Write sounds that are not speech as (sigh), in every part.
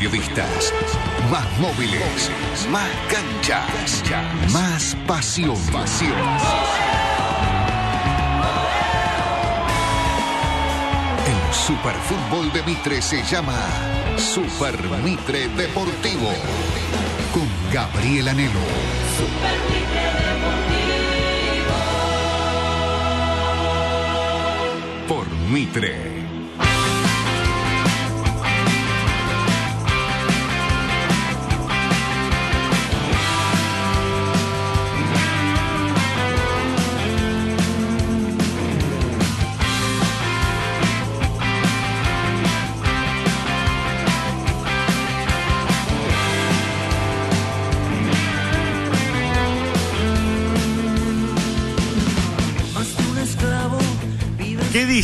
periodistas, más móviles, más canchas, más pasión. pasión. El Superfútbol de Mitre se llama Super Mitre Deportivo con Gabriel Anelo. Super Mitre Deportivo por Mitre.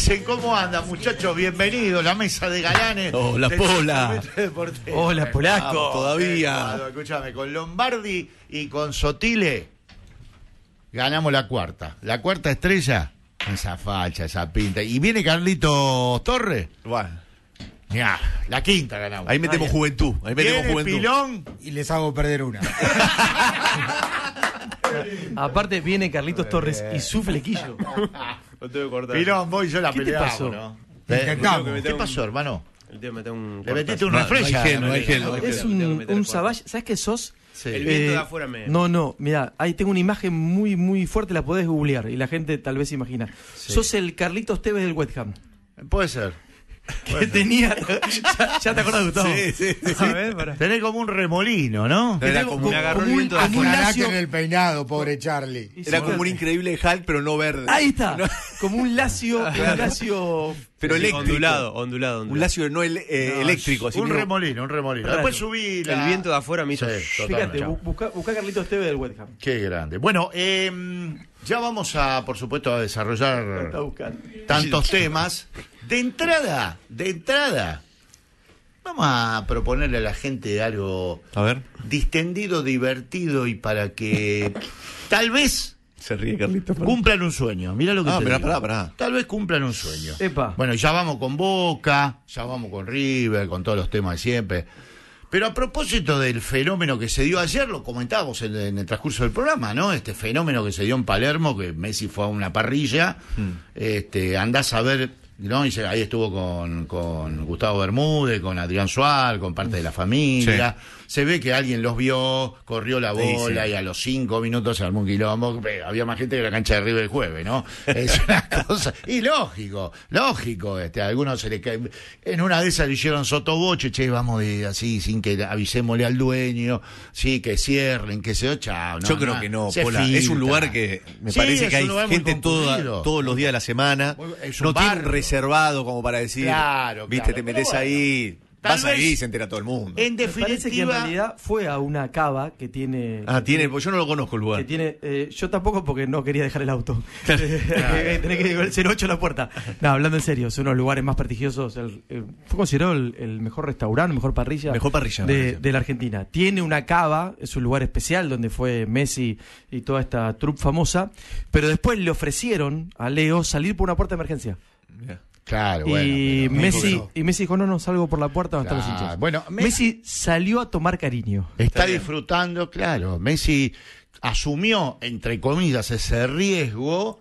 dicen? ¿Cómo andan, muchachos? Bienvenidos, a la mesa de galanes. Oh, Hola, Pola. Hola, Polaco. todavía. escúchame, con Lombardi y con Sotile ganamos la cuarta. La cuarta estrella, esa facha, esa pinta. Y viene Carlitos Torres. Bueno. Ya. la quinta ganamos. Ahí metemos juventud. Ahí metemos juventud. Pilón y les hago perder una. (laughs) Aparte viene Carlitos Torres y su flequillo. (laughs) Lo voy yo la ¿Qué te pasó? ¿no? ¿Qué pasó, hermano? un. Le metiste una Es un, un ¿Sabes qué sos? Eh, el viento de afuera me- No, no, mira, ahí tengo una imagen muy, muy fuerte, la podés googlear y la gente tal vez se imagina. Sos el Carlitos Tevez del West Ham. Puede ser. (laughs) que tenía. (laughs) ya, te acordás, Gustavo. Sí, sí. sí. Tenés como un remolino, ¿no? Era como, un, agarró como un, de lacio... en el peinado, pobre Charlie. Era como un increíble Hulk, pero no verde. Ahí está. Como un lacio, un lacio pero eléctrico. Ondulado, ondulado, Un lacio no, eh, eléctrico. un remolino, un remolino. Después subí El viento de afuera me hizo... Fíjate, Buscá busca, Carlitos Teve del West Ham. Qué grande. Bueno, eh, ya vamos a, por supuesto, a desarrollar tantos temas. De entrada, de entrada, vamos a proponerle a la gente algo distendido, divertido y para que tal vez se Cumplan un sueño. Mira lo que ah, Tal vez cumplan un sueño. Bueno, ya vamos con Boca, ya vamos con River, con todos los temas de siempre. Pero a propósito del fenómeno que se dio ayer, lo comentábamos en, el transcurso del programa, ¿no? Este fenómeno que se dio en Palermo, que Messi fue a una parrilla, mm. este, andás a ver ahí estuvo con, con, Gustavo Bermúdez, con Adrián Suárez, con parte de la familia. Se ve que alguien los vio, corrió la bola y a los cinco minutos se armó un quilombo. Había más gente que la cancha de arriba el jueves, ¿no? (laughs) Es una cosa. Y lógico, lógico. Este, algunos se les En una de esas le hicieron sotoboche, che, vamos de, así, sin que avisémosle al dueño, sí, que cierren, que se. Chao, Yo creo que no, Es un lugar que me parece que hay gente todos los días de la semana. Es un no reservado como para decir, claro, viste, te metes ahí, vas ahí y se entera todo el mundo. En definitiva, que en realidad fue a una cava que tiene. Ah, tiene, porque yo no lo conozco el lugar. tiene, eh, yo tampoco porque no quería dejar el auto. (laughs) (laughs) Eh, tenés que con el 08 a la puerta. No, hablando en serio, es uno de los lugares más prestigiosos. fue considerado el, mejor restaurante, mejor parrilla. Mejor parrilla de, de, la Argentina. Tiene una cava, es un lugar especial donde fue Messi y toda esta troupe famosa. Pero después le ofrecieron a Leo salir por una puerta de emergencia. Claro, y, Messi, y Messi dijo, no, no, salgo por la puerta Bueno, Messi... salió a tomar cariño. Está disfrutando, claro. Messi asumió, entre comillas, ese riesgo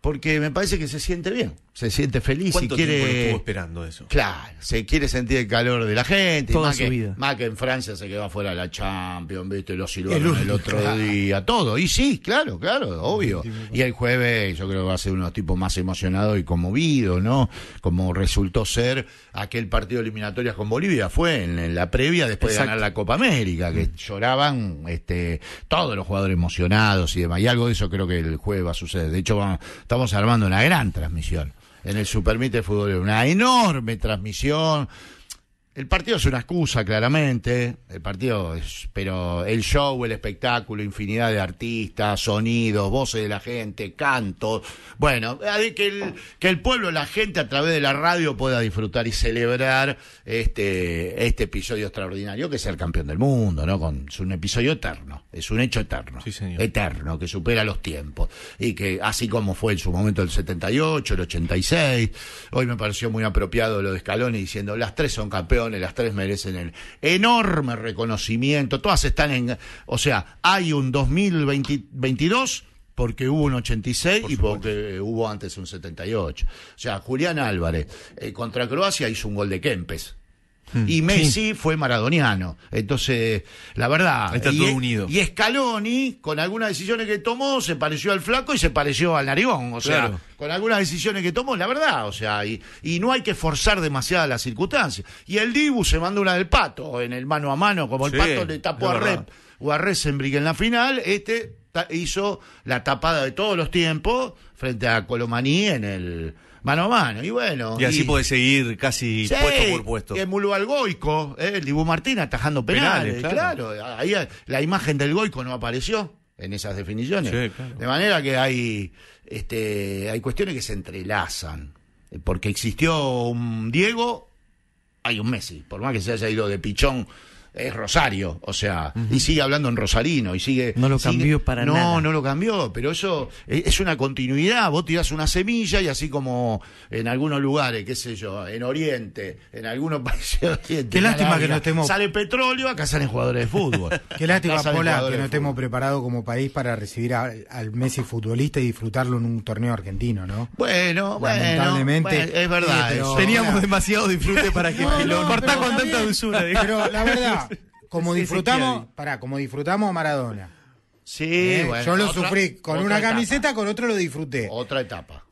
porque me parece que se siente bien se siente feliz y quiere. Estuvo esperando eso? Claro, se quiere sentir el calor de la gente. Toda más su que, Más que en Francia se quedó afuera la Champions, ¿viste? Los silbaron el, otro día, (laughs) todo. Y sí, claro, claro, obvio. Y el jueves yo creo que va a ser uno de tipos más emocionados y conmovidos, ¿no? Como resultó ser aquel partido de eliminatorias con Bolivia. Fue en, la previa después de ganar la Copa América, que mm. lloraban este, todos los jugadores emocionados y demás. Y algo de eso creo que el jueves va a suceder. De hecho, estamos armando una gran transmisión en el Supermite Fútbol. Una enorme transmisión el partido es una excusa, claramente. El partido es. Pero el show, el espectáculo, infinidad de artistas, sonidos, voces de la gente, canto Bueno, que el, pueblo, la gente a través de la radio pueda disfrutar y celebrar este, este episodio extraordinario que es el campeón del mundo, ¿no? Con, es un episodio eterno. Es un hecho eterno. Eterno, que supera los tiempos. Y que, así como fue en su momento el 78, el 86, hoy me pareció muy apropiado lo de Scaloni diciendo las tres son campeones las tres merecen el enorme reconocimiento, todas están en, o sea, hay un 2022 porque hubo un 86 y porque eh, hubo antes un 78. O sea, Julián Álvarez eh, contra Croacia hizo un gol de Kempes. Mm. Y Messi fue maradoniano. Entonces, la verdad. Está y, e- unido. Scaloni, con algunas decisiones que tomó, se pareció al flaco y se pareció al narigón. O sea, con algunas decisiones que tomó, la verdad. O sea, y, y no hay que forzar demasiada las circunstancias. Y el Dibu se mandó una del pato, en el mano a mano, como el pato le tapó a Rep o a en la final. Este hizo la tapada de todos los tiempos frente a Colomaní en el mano a mano. Y bueno. Y así puede seguir casi puesto por puesto. El al Goico, eh, el Dibu Martín atajando penales. claro. ahí la imagen del Goico no apareció en esas definiciones. De manera que hay, este, hay cuestiones que se entrelazan. Eh, porque existió un Diego, hay un Messi. Por más que se haya ido de pichón es Rosario, o sea, y sigue hablando en rosarino y sigue No lo cambió para nada. No, no lo cambió, pero eso e, es una continuidad, vos tirás una semilla y así como en algunos lugares, qué sé yo, en Oriente, en algunos (laughs) países de Qué lástima que no estemos sale petróleo, acá salen jugadores de fútbol. (laughs) qué lástima, que no estemos preparados como país para recibir al Messi futbolista y disfrutarlo en un torneo argentino, ¿no? Bueno, bueno, es verdad. teníamos demasiado disfrute para que lo (laughs) con tanta dulzura. Pero la verdad como disfrutamos, para como disfrutamos Maradona. Sí, eh, yo lo sufrí con una camiseta, con otro lo disfruté. Otra etapa,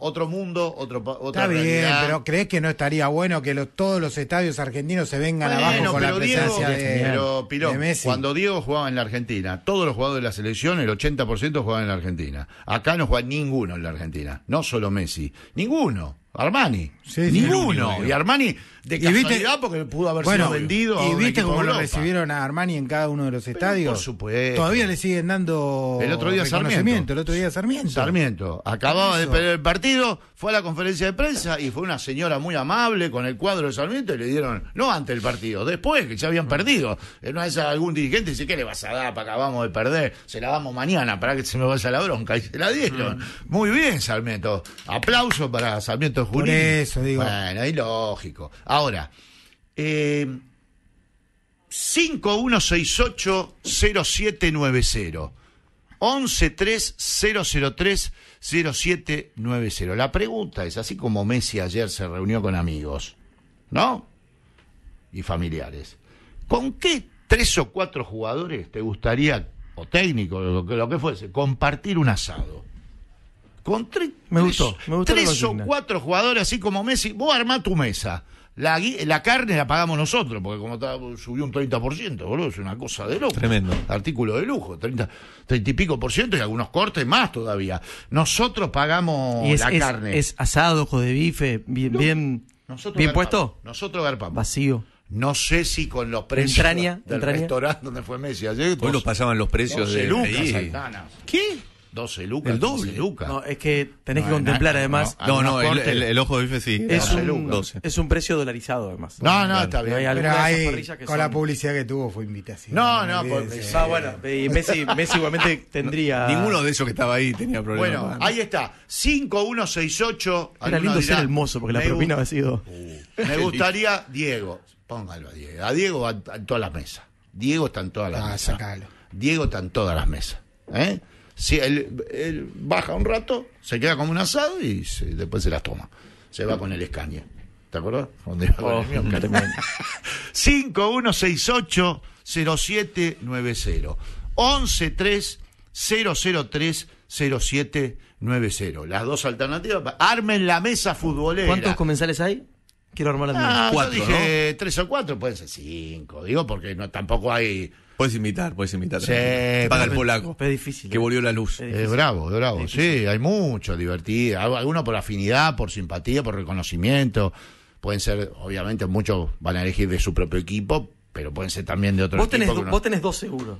otro, mundo, otro, otra Está bien, pero ¿crees que no estaría bueno que los, todos los estadios argentinos se vengan abajo con la presencia de, pero, Cuando Diego jugaba en la Argentina, todos los jugadores de la selección, el 80% jugaban en la Argentina. Acá no juega ninguno en la Argentina, no solo Messi, ninguno. Armani. Ninguno. y Armani de viste, porque pudo haber sido vendido. ¿Y viste cómo lo recibieron a Armani en cada uno de los estadios? Por supuesto. Todavía le siguen dando. El otro día Sarmiento. El otro día Sarmiento. Sarmiento. Acababa de perder el partido, fue a la conferencia de prensa y fue una señora muy amable con el cuadro de Sarmiento y le dieron, no antes del partido, después, que ya habían ah. perdido. En eh, una algún dirigente dice, ¿qué le vas a dar para acabamos de perder? Se la damos mañana para que se me vaya la bronca. Y se la dieron. Mm. Muy bien, Sarmiento. Aplauso para Sarmiento eso digo. Bueno, es lógico. Ahora, 5168-0790. Eh, 0790 La pregunta es, así como Messi ayer se reunió con amigos, ¿no? Y familiares. ¿Con qué tres o cuatro jugadores te gustaría, o técnico, lo que fuese, compartir un asado? Con tres, me gustó, tres o cuatro jugadores, así como Messi, vos armá tu mesa. La, la, carne la pagamos nosotros, porque como está, subió un 30%, boludo, es una cosa de loco. Tremendo. Artículo de lujo, 30, 30 y pico por ciento y algunos cortes más todavía. Nosotros pagamos la carne. ¿Es asado, ojo de bife, bien, bien, bien puesto? Nosotros garpamos. Vacío. No sé si con los precios del restaurante donde fue Messi ayer. Hoy los pasaban los precios de lucas, ¿Qué? 12 lucas. El doble. lucas. No, es que tenés que contemplar además. No, no, el, ojo de bife sí. Es un, es un precio dolarizado además. No, no, está bien. con la publicidad que tuvo fue invitación. No, no, porque. ah, bueno. Messi, (laughs) Messi igualmente tendría. Ninguno de esos que estaba ahí tenía problema. Bueno, ahí está. 5168. Era lindo ser el mozo porque la propina ha sido. Uh, me gustaría Diego. Póngalo a Diego. A Diego a, todas las mesas. Diego está en todas las ah, mesas. Diego está en todas las mesas. ¿Eh? Si él, baja un rato, se queda como un asado y después se las toma. Se va con el escaña. ¿Te acuerdas? Oh, (laughs) cero iba el mío. 5168 0790 113 Las dos alternativas. Armen la mesa futbolera. ¿Cuántos comensales hay? Quiero armar las ah, yo dije tres o cuatro, pueden ser cinco, digo, porque no tampoco hay... Puedes invitar puedes invitar Sí, Paga el polaco. Es difícil. Que ¿eh? volvió la luz. Es, bravo, es bravo. sí, hay mucho, divertido. Algunos por afinidad, por simpatía, por reconocimiento. Pueden ser, obviamente, muchos van a elegir de su propio equipo, pero pueden ser también de otro vos equipo. Vos tenés dos seguros.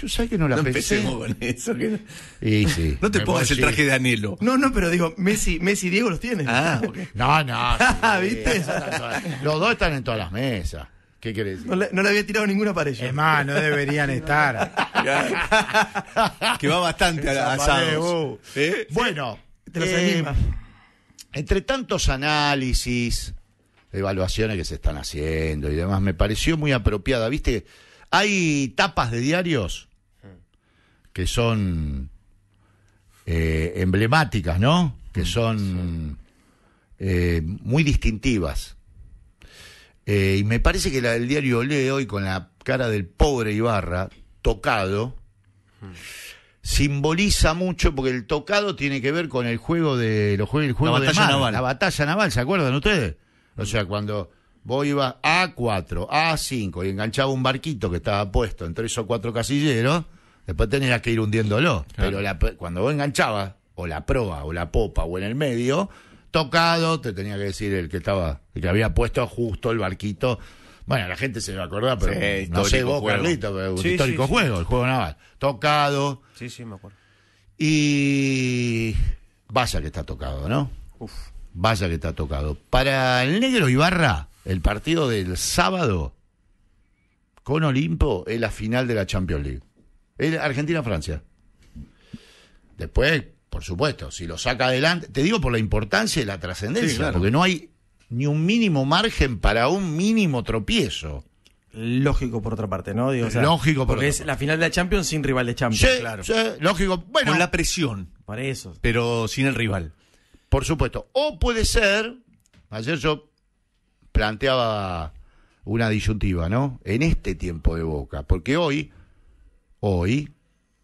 Yo sé que no la no Empecemos con eso. (laughs) no... te pongas el traje de anhelo. No, no, pero digo, Messi, y Diego los tienen. Ah, (laughs) No, no. (laughs) Ah, ¿Viste? Los dos están en todas las mesas. ¿Qué querés decir? No le, había tirado ninguna para ellos. Es más, no deberían estar. que va bastante a la uh. ¿Eh? Bueno, te eh, entre tantos análisis, evaluaciones que se están haciendo y demás, me pareció muy apropiada, ¿viste? Hay tapas de diarios que son eh, emblemáticas, ¿no? Que mm, son eh, muy distintivas. Eh, y me parece que la del diario Leo hoy, con la cara del pobre Ibarra, tocado, mm. simboliza mucho, porque el tocado tiene que ver con el juego de. los juego, la batalla naval. La batalla naval, ¿se acuerdan ustedes? O sea, cuando vos ibas a 4 A5 y enganchaba un barquito que estaba puesto en tres o cuatro casilleros, después tenías que ir hundiéndolo. Pero cuando vos enganchabas, o la proa, o la popa, o en el medio, tocado, te tenía que decir el que estaba, que había puesto justo el barquito. Bueno, la gente se va a acordar, pero no sé vos, Carlito, pero un histórico juego, el juego naval. Tocado. Sí, sí, me acuerdo. Y vaya que está tocado, ¿no? Uf. Vaya que está tocado. Para el negro Ibarra, el partido del sábado con Olimpo es la final de la Champions League. Es Argentina-Francia. Después, por supuesto, si lo saca adelante, te digo por la importancia y la trascendencia, porque no hay ni un mínimo margen para un mínimo tropiezo. Lógico por otra parte, ¿no? Digo, lógico porque es la final de la Champions sin rival de Champions, sí, claro. lógico. Bueno, con la presión. Para eso. Pero sin el rival. Por supuesto. O puede ser, ayer yo planteaba una disyuntiva, ¿no? En este tiempo de Boca, porque hoy, hoy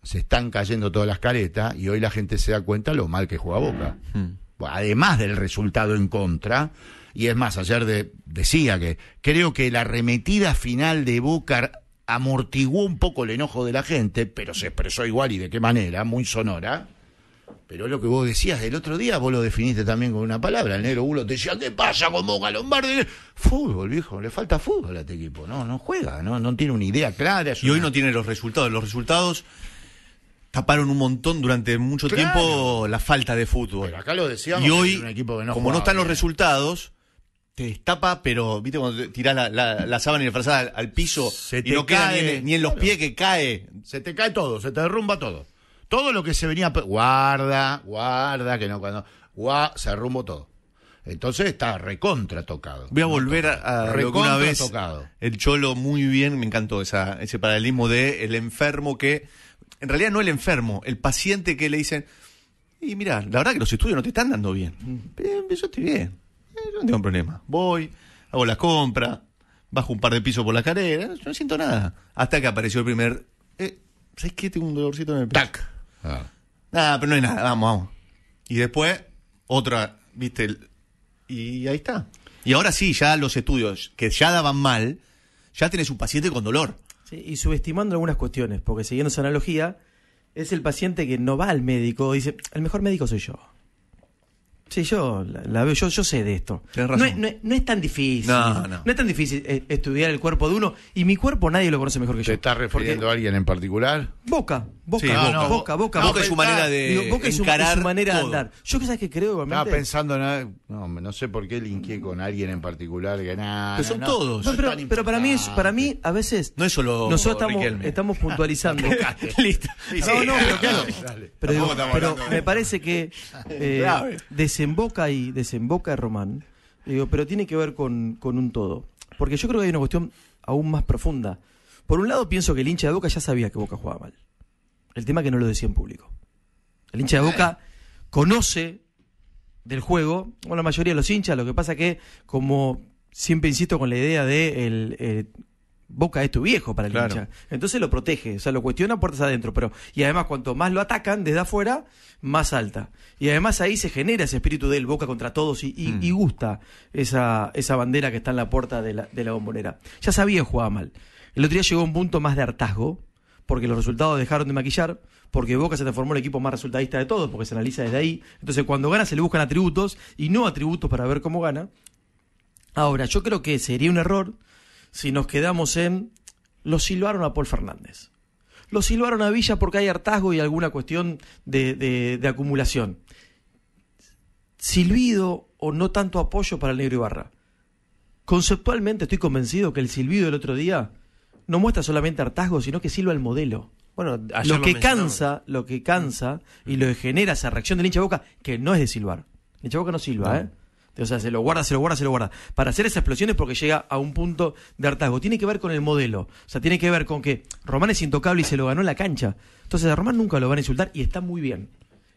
se están cayendo todas las caretas y hoy la gente se da cuenta lo mal que juega Boca. Hmm. Además del resultado en contra, y es más, ayer de, decía que creo que la arremetida final de Boca amortiguó un poco el enojo de la gente, pero se expresó igual y de qué manera, muy sonora. Pero lo que vos decías el otro día, vos lo definiste también con una palabra. El negro Bulo te decía, ¿qué pasa con Boca Fútbol, viejo, le falta fútbol a este equipo. No, no juega, no, tiene una idea clara. Y hoy no tiene los resultados. Los resultados taparon un montón durante mucho tiempo la falta de fútbol. acá lo decíamos. Y hoy, un equipo que no como no están los resultados, te destapa, pero viste cuando tirás la, la, sábana y la frazada al, piso, se cae, ni en, los pies que cae. Se te cae todo, se te derrumba todo. Todo lo que se venía. Guarda, guarda, que no, cuando. Gua, se arrumbó todo. Entonces está recontra tocado. Voy a volver a, a vez tocado. el Cholo muy bien, me encantó esa, ese paralelismo de el enfermo que, en realidad no el enfermo, el paciente que le dicen, y mira, la verdad que los estudios no te están dando bien, bien yo estoy bien, eh, no tengo un problema, voy, hago las compras, bajo un par de pisos por la carrera, yo no siento nada, hasta que apareció el primer, eh, ¿sabes qué? Tengo un dolorcito en el pecho. ¡Tac! Nada, ah, pero no hay nada, vamos, vamos. Y después, otra, viste, y ahí está. Y ahora sí, ya los estudios que ya daban mal, ya tenés un paciente con dolor. Sí, y subestimando algunas cuestiones, porque siguiendo esa analogía, es el paciente que no va al médico, y dice, el mejor médico soy yo. Sí, yo la, veo, yo, sé de esto. No, es, tan difícil. No, no, es tan difícil eh, estudiar el cuerpo de uno y mi cuerpo nadie lo conoce mejor que yo. ¿Te estás refiriendo a alguien en particular? Boca. Boca, boca, boca, boca, boca, es su manera de boca su, manera de andar. Yo que sabes que creo Estaba pensando en no, no sé por qué linqué con alguien en particular que nada. son todos. Pero, para mí es, para mí a veces no es solo nosotros estamos, (laughs) puntualizando. Listo. no, no, pero me parece que eh, (laughs) desemboca y desemboca Román. pero tiene que ver con, con un todo. Porque yo creo que hay una cuestión aún más profunda. Por un lado pienso que el hincha de Boca ya sabía que Boca jugaba mal. El tema que no lo decía en público. El hincha de Boca conoce del juego, o la mayoría de los hinchas, lo que pasa que, como siempre insisto con la idea de el, Boca es tu viejo para el hincha. Entonces lo protege, o sea, lo cuestiona puertas adentro, pero y además cuanto más lo atacan desde afuera, más alta. Y además ahí se genera ese espíritu del Boca contra todos y, mm. gusta esa, esa bandera que está en la puerta de la, de bombonera. Ya sabía jugaba mal. El otro día llegó a un punto más de hartazgo, porque los resultados dejaron de maquillar, porque Boca se transformó en el equipo más resultadista de todos, porque se analiza desde ahí. Entonces, cuando gana se le buscan atributos y no atributos para ver cómo gana. Ahora, yo creo que sería un error si nos quedamos en lo silbaron a Paul Fernández. Lo silbaron a Villa porque hay hartazgo y alguna cuestión de, acumulación. Silbido o no tanto apoyo para el negro Ibarra. Conceptualmente estoy convencido que el silbido del otro día no muestra solamente hartazgo, sino que silba el modelo. Bueno, lo, que cansa, lo que cansa y lo que genera esa reacción de hincha boca, que no es de silbar. El hincha boca no silba, ¿eh? O sea, se lo guarda, se lo guarda, se lo guarda. Para hacer esas explosiones porque llega a un punto de hartazgo. Tiene que ver con el modelo. O sea, tiene que ver con que Román es intocable y se lo ganó en la cancha. Entonces a Román nunca lo van a insultar y está muy bien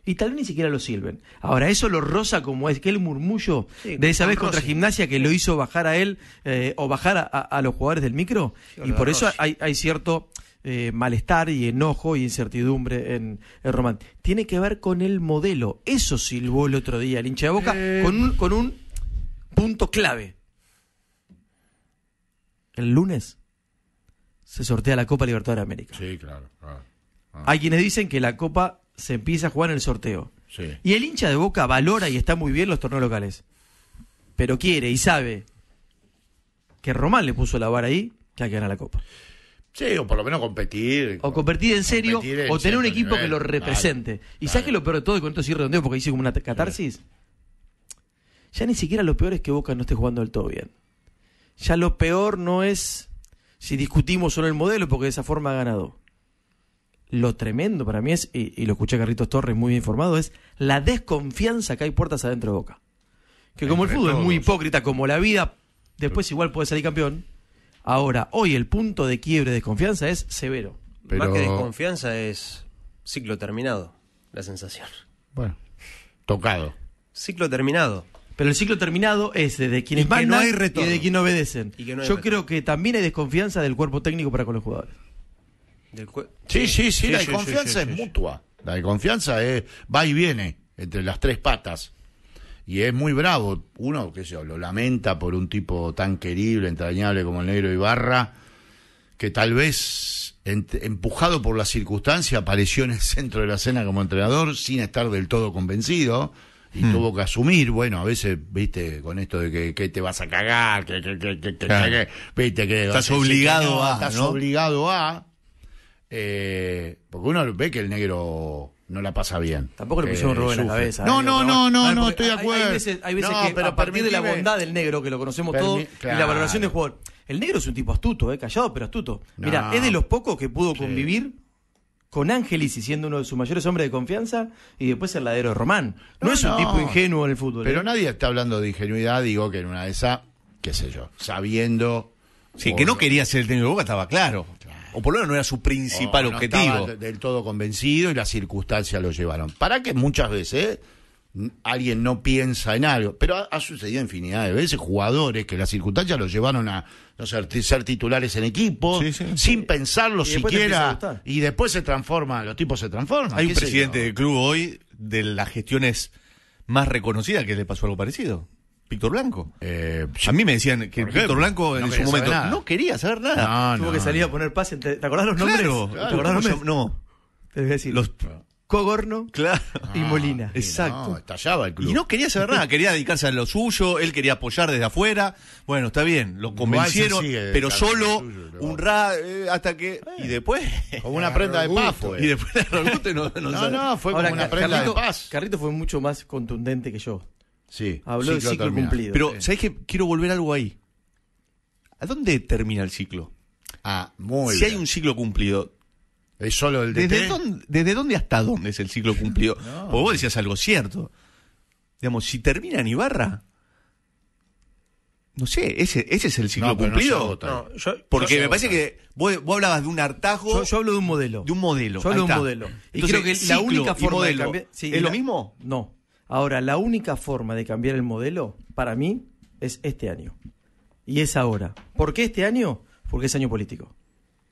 y tal vez ni siquiera lo sirven. Ahora, eso lo rosa como es que el murmullo de esa vez contra gimnasia que lo hizo bajar a él eh, o bajar a, los jugadores del micro. y por eso hay, cierto eh, malestar y enojo y incertidumbre en, Román. Tiene que ver con el modelo. Eso silbó el otro día el hincha de boca eh. con, un, punto clave. El lunes se sortea la Copa Libertadores de América. Sí, claro. Ah. Hay quienes dicen que la Copa se empieza a jugar en el sorteo. Y el hincha de Boca valora y está muy bien los torneos locales. Pero quiere y sabe que Román le puso la vara ahí, que hay que ganar la Copa. Sí, o por lo menos competir. O competir en serio, o tener un equipo que lo represente. y sabes que lo peor de todo, y con esto sí redondeo porque hice como una catarsis. Ya ni siquiera lo peor es que Boca no esté jugando del todo bien. Ya lo peor no es si discutimos solo el modelo, porque de esa forma ha ganado lo tremendo para mí es, y, lo escuché a Carritos Torres muy bien informado, es la desconfianza que hay puertas adentro de Boca. Que como el fútbol es muy hipócrita, como la vida, después igual puede salir campeón. Ahora, hoy el punto de quiebre de desconfianza es severo. Pero... Más que desconfianza es ciclo terminado, la sensación. Bueno, tocado. Ciclo terminado. Pero el ciclo terminado es de quienes no hay no y de quienes obedecen. Yo creo que también hay desconfianza del cuerpo técnico para con los jugadores sí, sí, sí, la desconfianza es mutua. La confianza es va y viene entre las tres patas. Y es muy bravo. Uno, que lo lamenta por un tipo tan querible, entrañable como el negro Ibarra, que tal vez empujado por la circunstancia apareció en el centro de la escena como entrenador sin estar del todo convencido y hmm. tuvo que asumir, bueno, a veces, viste, con esto de que, te vas a cagar, que, que, que, viste, que estás obligado a, estás obligado a, eh, porque uno ve que el negro no la pasa bien. Tampoco le eh, pusieron robo en la cabeza. No, eh, no, no, no, estoy de acuerdo. Hay, veces, que a partir de la bondad del negro, que lo conocemos todos, y la valoración del jugador. El negro es un tipo astuto, eh, callado pero astuto. Mira, es de los pocos que pudo convivir con Ángelis y siendo uno de sus mayores hombres de confianza y después el ladero de Román. No, es un tipo ingenuo en el fútbol. Pero nadie está hablando de ingenuidad, digo que en una de esas, qué sé yo, sabiendo Sí, que no quería ser el técnico de Boca, estaba claro o por lo menos no era su principal objetivo. del todo convencido y las circunstancias lo llevaron. Para que muchas veces mm, alguien no piensa en algo, pero ha, sucedido infinidad de veces jugadores que las circunstancias lo llevaron a ser, titulares en equipo sin pensarlo siquiera y después se transforma, los tipos se transforman. Hay un presidente del club hoy de las gestiones más reconocidas que le pasó algo parecido. Víctor Blanco. Eh, a mí me decían que Víctor Blanco en su momento no quería saber nada. Tuvo que salir a poner paz ¿Te, ¿Te acordás los nombres? Claro, ¿Te acordás los nombres? No. Te voy a decir. Los... Cogorno claro. y ah, Molina. Exacto. estallaba el club. Y no quería saber nada, (laughs) quería dedicarse a lo suyo, él quería apoyar desde afuera. Bueno, está bien, lo convencieron, pero solo un ra eh, hasta que. Eh. Y después. (laughs) Como una prenda de paz fue. Y después de no, no, no, fue como una prenda de paz. Carrito fue mucho más contundente que yo. Sí, Habló del ciclo cumplido. Pero, Sí. ¿sabés qué? Quiero volver algo ahí. ¿A dónde termina el ciclo? Ah, si hay un ciclo cumplido, ¿Es solo el ¿desde dónde, desde dónde hasta dónde es el ciclo cumplido? (laughs) Porque vos decías algo cierto. Digamos, si termina en Ibarra, no sé, ese, es el ciclo cumplido. Porque me parece que vos, hablabas de un hartajo Yo, hablo de un modelo. de un modelo. Yo hablo de un modelo. Y creo que la única forma de cambiar. ¿Es lo mismo? No. Ahora, la única forma de cambiar el modelo, para mí, es este año. Y es ahora. ¿Por qué este año? Porque es año político.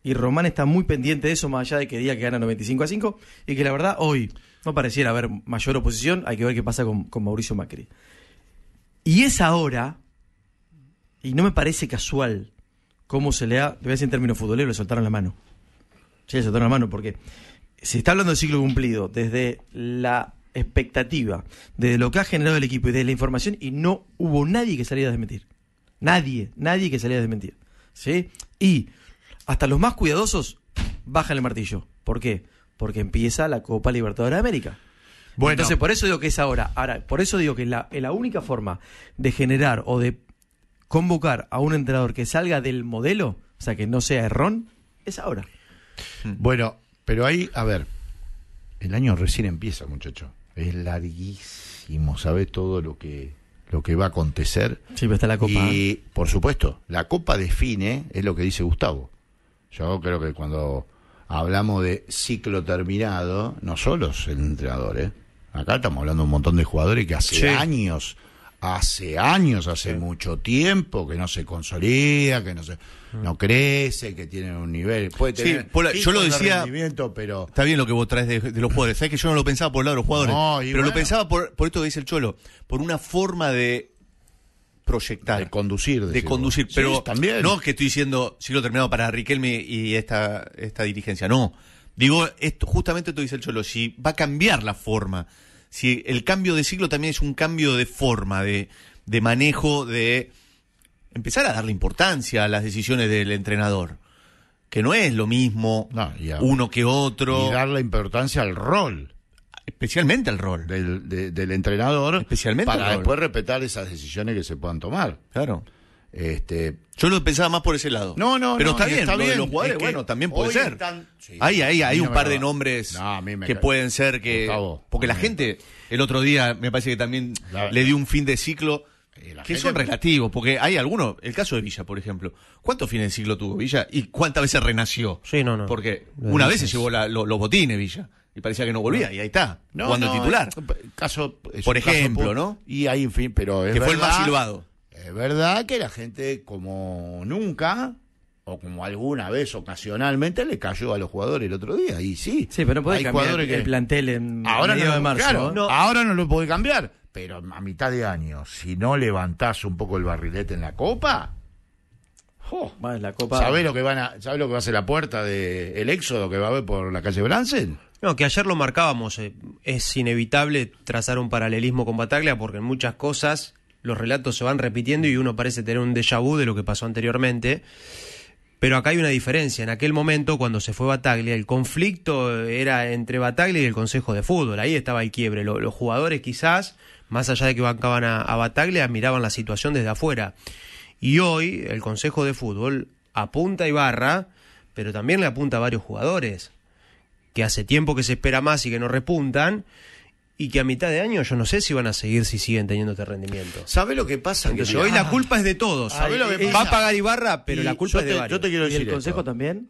Y Román está muy pendiente de eso, más allá de que diga que gana 95 a 5, y que la verdad hoy no pareciera haber mayor oposición, hay que ver qué pasa con, Mauricio Macri. Y es ahora, y no me parece casual, cómo se le ha, te voy a decir en términos futboleros, le soltaron la mano. Sí, le soltaron la mano, porque se está hablando del ciclo cumplido, desde la expectativa desde lo que ha generado el equipo y de la información y no hubo nadie que saliera a desmentir. Nadie, nadie que saliera a desmentir. ¿Sí? Y hasta los más cuidadosos bajan el martillo. ¿Por qué? Porque empieza la Copa Libertadora de América. Bueno. Entonces, por eso digo que es ahora. Ahora, por eso digo que la, la única forma de generar o de convocar a un entrenador que salga del modelo, o sea, que no sea errón, es ahora. Bueno, pero ahí, a ver, el año recién empieza, muchacho es larguísimo, sabe todo lo que lo que va a acontecer. Sí, está la copa. Y por supuesto, la copa define, es lo que dice Gustavo. Yo creo que cuando hablamos de ciclo terminado, no solo es el entrenador, ¿eh? Acá estamos hablando de un montón de jugadores que hace años hace años, hace mucho tiempo, que no se consolida, que no se mm. no crece, que tiene un nivel. sí, yo lo decía. Está bien lo que vos traes de, los jugadores. Sabes que yo no lo pensaba por el lado de los jugadores. pero lo pensaba por, esto que dice el Cholo, por una forma de proyectar. De conducir. De conducir. Pero también. no es que estoy diciendo Si he terminado para Riquelme y esta, esta dirigencia. No. Digo, esto, justamente esto dice el Cholo, si va a cambiar la forma si el cambio de ciclo también es un cambio de forma, de, manejo, de empezar a darle importancia a las decisiones del entrenador. Que no es lo mismo uno que otro. Y darle importancia al rol. Especialmente al rol. Del, del entrenador. Especialmente para después respetar esas decisiones que se puedan tomar. Claro. Este, yo lo pensaba más por ese lado. No, no, Pero está, bien, los jugadores, bueno, también puede ser. hay, un par de nombres que pueden ser que. porque la gente, el otro día, me parece que también le dio un fin de ciclo. Que son relativos, porque hay algunos, el caso de Villa, por ejemplo. ¿Cuántos fines de ciclo tuvo Villa y cuántas veces renació? Sí, no, no. Porque una vez se llevó los botines Villa y parecía que no volvía, y ahí está, Cuando titular. Caso, por ejemplo, ¿no? Y ahí, en fin, pero. que fue el más silbado. Es verdad que la gente como nunca o como alguna vez ocasionalmente le cayó a los jugadores el otro día y sí. Sí, pero no podés cambiar el plantel en ahora medio de marzo. ahora no lo podés cambiar, pero a mitad de año si no levantás un poco el barrilete en la copa, Oh, la copa. ¿Sabés lo que van lo que va a ser la puerta del éxodo que va a haber por la calle Bransen? No, que ayer lo marcábamos. Eh, es inevitable trazar un paralelismo con Bataglia porque en muchas cosas los relatos se van repitiendo y uno parece tener un déjà vu de lo que pasó anteriormente. Pero acá hay una diferencia. En aquel momento, cuando se fue Bataglia, el conflicto era entre Bataglia y el Consejo de Fútbol. Ahí estaba el quiebre. Los, jugadores quizás, más allá de que bancaban a, a, Bataglia, miraban la situación desde afuera. Y hoy el Consejo de Fútbol apunta y barra, pero también le apunta a varios jugadores, que hace tiempo que se espera más y que no repuntan y que a mitad de año yo no sé si van a seguir si siguen teniendo este rendimiento. ¿Sabe lo que pasa? Que hoy la culpa es de todos. Va a pagar Ibarra, pero la culpa es de varios. Yo te quiero decir ¿Y el consejo también?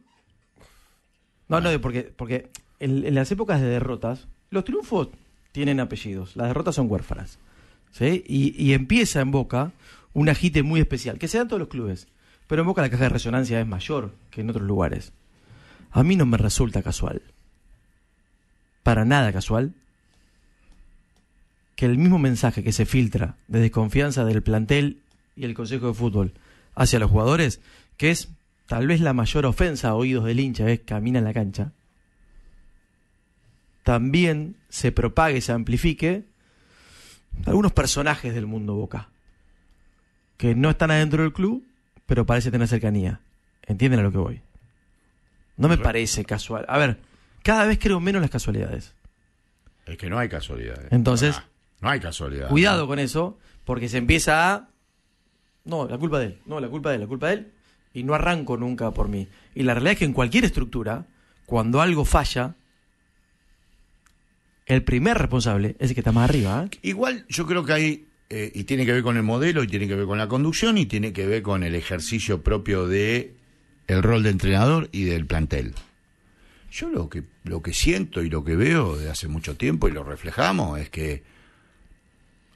No, no, porque, porque en, las épocas de derrotas, los triunfos tienen apellidos, las derrotas son huérfanas. ¿sí? Y, empieza en Boca un agite muy especial, que se dan en todos los clubes, pero en Boca la caja de resonancia es mayor que en otros lugares. A mí no me resulta casual, para nada casual, que el mismo mensaje que se filtra de desconfianza del plantel y el Consejo de Fútbol hacia los jugadores, que es tal vez la mayor ofensa a oídos del hincha, es camina en la cancha, también se propague, se amplifique algunos personajes del mundo Boca, que no están adentro del club, pero parece tener cercanía. ¿Entienden a lo que voy? No me parece casual. A ver, cada vez creo menos las casualidades. Es que no hay casualidades. Entonces, no hay casualidad. Cuidado con eso, porque se empieza a. No, la culpa de él. No, la culpa de él, la culpa de él. Y no arranco nunca por mí. Y la realidad es que en cualquier estructura, cuando algo falla, el primer responsable es el que está más arriba. ¿eh? Igual yo creo que hay. Eh, y tiene que ver con el modelo, y tiene que ver con la conducción, y tiene que ver con el ejercicio propio de el rol de entrenador y del plantel. Yo lo que, lo que siento y lo que veo de hace mucho tiempo, y lo reflejamos, es que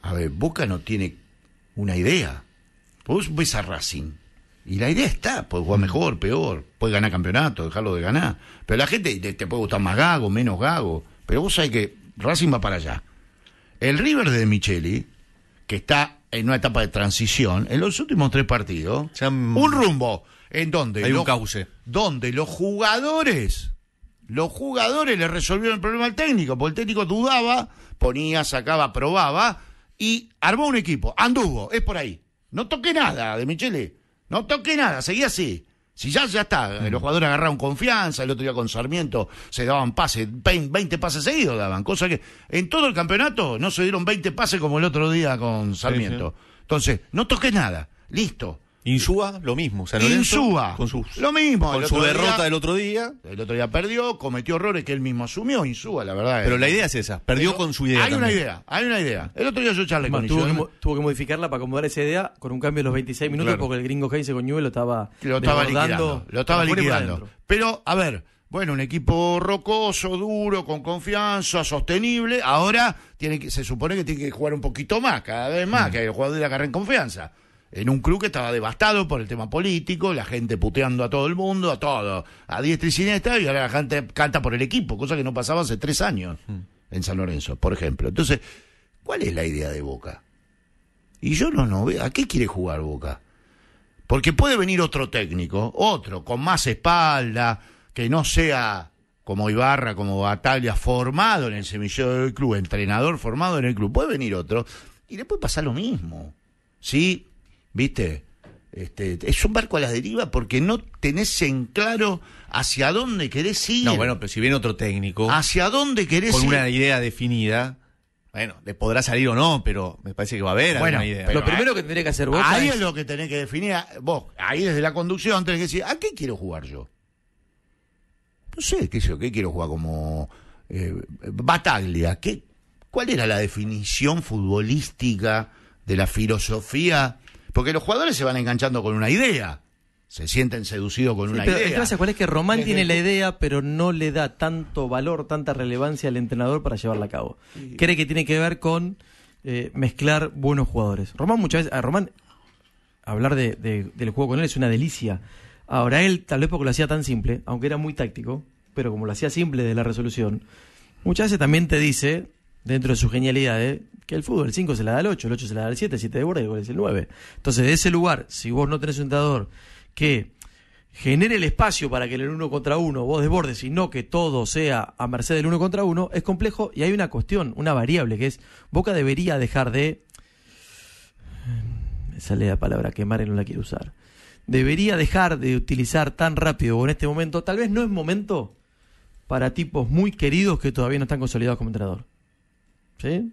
a ver, Boca no tiene una idea. Vos ves a Racing. Y la idea está, puede jugar mm. mejor, peor, puede ganar campeonato, dejarlo de ganar. Pero la gente te, puede gustar más gago, menos gago. Pero vos sabés que Racing va para allá. El River de Micheli, que está en una etapa de transición, en los últimos tres partidos, mm. un rumbo en donde... Hay un cauce. Donde los jugadores, los jugadores le resolvieron el problema al técnico, porque el técnico dudaba, ponía, sacaba, probaba, y armó un equipo, anduvo, es por ahí. No toqué nada, de Michele, no toqué nada, seguía así. Si ya, ya está, los jugadores agarraron confianza, el otro día con Sarmiento se daban pases, 20 pases seguidos daban, cosa que en todo el campeonato no se dieron 20 pases como el otro día con Sarmiento. Entonces, no toqué nada, listo. Insúa, lo mismo. con lo mismo. Con su derrota del otro día. El otro día perdió, cometió errores que él mismo asumió, Insúa, la verdad. Pero la eh. idea es esa, perdió con su idea. Hay una idea, hay una idea. El otro día yo charlé con tuvo, que, tuvo que modificarla para acomodar esa idea con un cambio de los 26 minutos porque el gringo Hayes con Newell lo estaba Lo estaba liquidando. Lo estaba liquidando. Pero, a ver, bueno, un equipo rocoso, duro, con confianza, sostenible. Ahora tiene que, se supone que tiene que jugar un poquito más, cada vez más, mm. que la carrera en confianza en un club que estaba devastado por el tema político, la gente puteando a todo el mundo, a todo, a diestra y siniestra, y ahora la gente canta por el equipo, cosa que no pasaba hace tres años mm. en San Lorenzo, por ejemplo. Entonces, ¿cuál es la idea de Boca? Y yo no, no veo, ¿a qué quiere jugar Boca? Porque puede venir otro técnico, otro, con más espalda, que no sea como Ibarra, como Batalla, formado en el semillero del club, entrenador formado en el club, puede venir otro, y le puede pasar lo mismo. ¿Sí? ¿viste? Este, es un barco a la deriva porque no tenés en claro hacia dónde querés ir. No, bueno, pero si viene otro técnico. ¿Hacia dónde querés ir? Con una idea definida. Bueno, le podrá salir o no, pero me parece que va a haber alguna idea. Lo primero que tendría que hacer vos. Ahí es... lo que tenés que definir. Ah, vos, ahí desde la conducción tenés que decir, ¿a qué quiero jugar yo? No sé, qué yo, ¿qué quiero jugar? Como eh, Bataglia. ¿Qué, ¿Cuál era la definición futbolística de la filosofía porque los jugadores se van enganchando con una idea. Se sienten seducidos con una idea. Gracias, cuál es que Román tiene la idea, pero no le da tanto valor, tanta relevancia al entrenador para llevarla a cabo. Cree que tiene que ver con eh, mezclar buenos jugadores. Román muchas veces, a Román, hablar del juego con él es una delicia. Ahora él, tal vez porque lo hacía tan simple, aunque era muy táctico, pero como lo hacía simple de la resolución, muchas veces también te dice, dentro de su genialidad, que el fútbol, el 5 se la da al 8, el 8 se la da al 7, el 7 de borde el es el 9. Entonces, de ese lugar, si vos no tenés un entrenador que genere el espacio para que el 1 contra 1 vos desbordes sino que todo sea a merced del 1 contra 1, es complejo y hay una cuestión, una variable que es, Boca debería dejar de... Me sale la palabra quemar y no la quiero usar. Debería dejar de utilizar tan rápido en este momento, tal vez no es momento para tipos muy queridos que todavía no están consolidados como entrenador.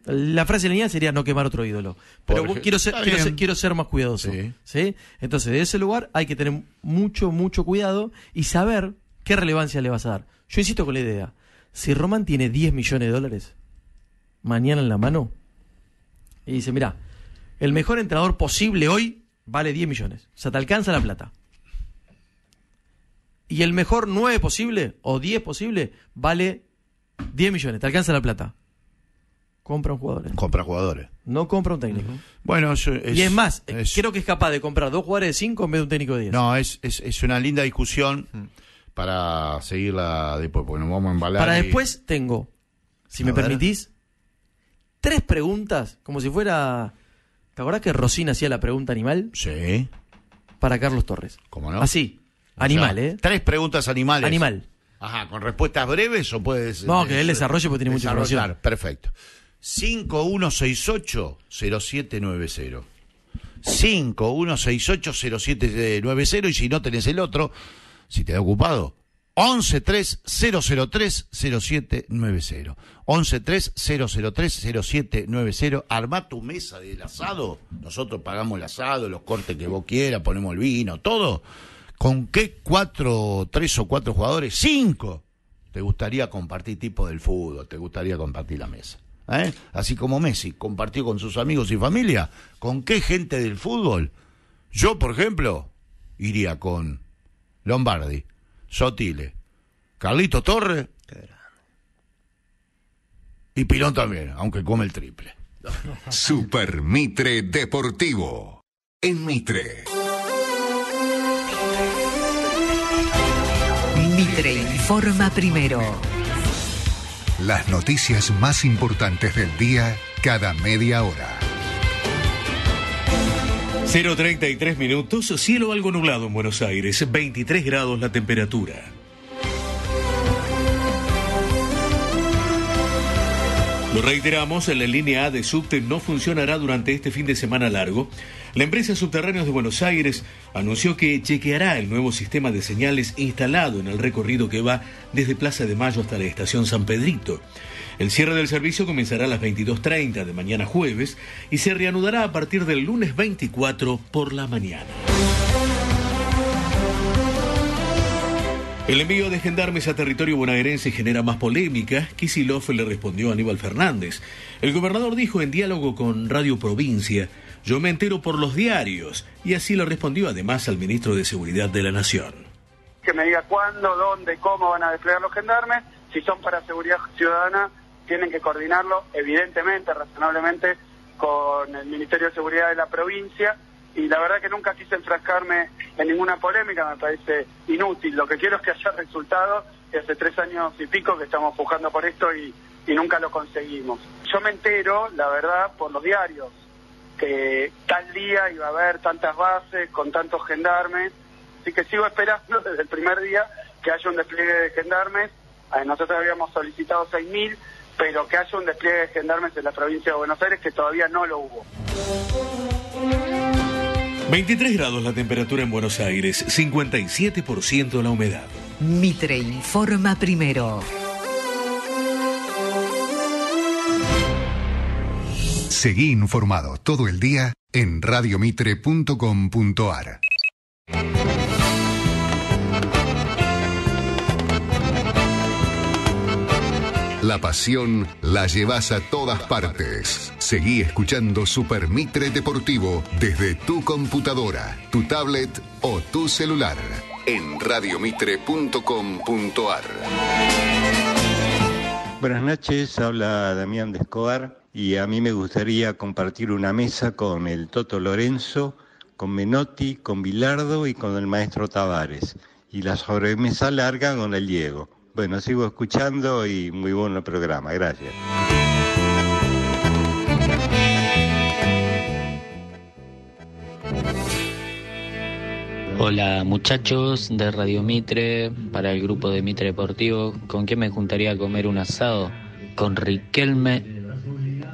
La frase lineal sería no quemar otro ídolo. Pero quiero, ser, quiero, ser, más cuidadoso. Sí. Entonces, de ese lugar hay que tener mucho, mucho cuidado y saber qué relevancia le vas a dar. Yo insisto con la idea. Si Roman tiene 10 millones de dólares mañana en la mano y dice, mira, el mejor entrenador posible hoy vale 10 millones. O sea, te alcanza la plata. Y el mejor 9 posible o 10 posible vale 10 millones. Te alcanza la plata un jugadores. ¿eh? Compra jugadores. No compra un técnico. Bueno, y es más, creo que es capaz de comprar dos jugadores de cinco en vez de un técnico de diez. No, es, es, una linda discusión mm. para seguirla después, porque nos vamos a embalar. Para después tengo, si me permitís, tres preguntas, como si fuera. ¿Te acordás que Rocín hacía la pregunta animal? Sí. Para Carlos Torres. ¿Cómo no? Así, animal, ¿eh? Tres preguntas animales. Animal. Ajá, ¿con respuestas breves o puedes.? No, que él desarrolle porque tiene mucha información. Perfecto. 5168-0790. 5168-0790 y si no tenés el otro, si te ha ocupado, 1130030790. 0790 Arma tu mesa del asado. Nosotros pagamos el asado, los cortes que vos quieras, ponemos el vino, todo. ¿Con qué cuatro, tres o cuatro jugadores? Cinco. ¿Te gustaría compartir tipo del fútbol? ¿Te gustaría compartir la mesa? ¿eh? así como Messi compartió con sus amigos y familia, ¿con qué gente del fútbol? Yo, por ejemplo, iría con Lombardi, Sotile, Carlito Torre y Pilón también, aunque come el triple. (laughs) Super Mitre Deportivo en Mitre. Mitre informa primero. Las noticias más importantes del día cada media hora. 0.33 minutos, cielo algo nublado en Buenos Aires, 23 grados la temperatura. Lo reiteramos, la línea A de subte no funcionará durante este fin de semana largo la empresa Subterráneos de Buenos Aires anunció que chequeará el nuevo sistema de señales instalado en el recorrido que va desde Plaza de Mayo hasta la estación San Pedrito. El cierre del servicio comenzará a las 22.30 de mañana jueves y se reanudará a partir del lunes 24 por la mañana. El envío de gendarmes a territorio bonaerense genera más polémicas. Kisilov le respondió a Aníbal Fernández. El gobernador dijo en diálogo con Radio Provincia yo me entero por los diarios. Y así lo respondió además al ministro de Seguridad de la Nación. Que me diga cuándo, dónde, cómo van a desplegar los gendarmes. Si son para seguridad ciudadana, tienen que coordinarlo, evidentemente, razonablemente, con el Ministerio de Seguridad de la provincia. Y la verdad que nunca quise enfrascarme en ninguna polémica, me parece inútil. Lo que quiero es que haya resultado y hace tres años y pico que estamos pujando por esto y nunca lo conseguimos. Yo me entero, la verdad, por los diarios que tal día iba a haber tantas bases con tantos gendarmes. Así que sigo esperando (laughs) desde el primer día que haya un despliegue de gendarmes. Eh, nosotros habíamos solicitado 6.000, pero que haya un despliegue de gendarmes en la provincia de Buenos Aires, que todavía no lo hubo. 23 grados la temperatura en Buenos Aires, 57% la humedad. Mitre informa primero. Seguí informado todo el día en radiomitre.com.ar. La pasión la llevas a todas partes. Seguí escuchando Super Mitre Deportivo desde tu computadora, tu tablet o tu celular en radiomitre.com.ar. Buenas noches, habla Damián de Escobar y a mí me gustaría compartir una mesa con el Toto Lorenzo, con Menotti, con Bilardo y con el maestro Tavares. Y la sobremesa larga con el Diego. Bueno, sigo escuchando y muy bueno el programa. Gracias. Hola muchachos de Radio Mitre, para el grupo de Mitre Deportivo, ¿con quién me juntaría a comer un asado? Con Riquelme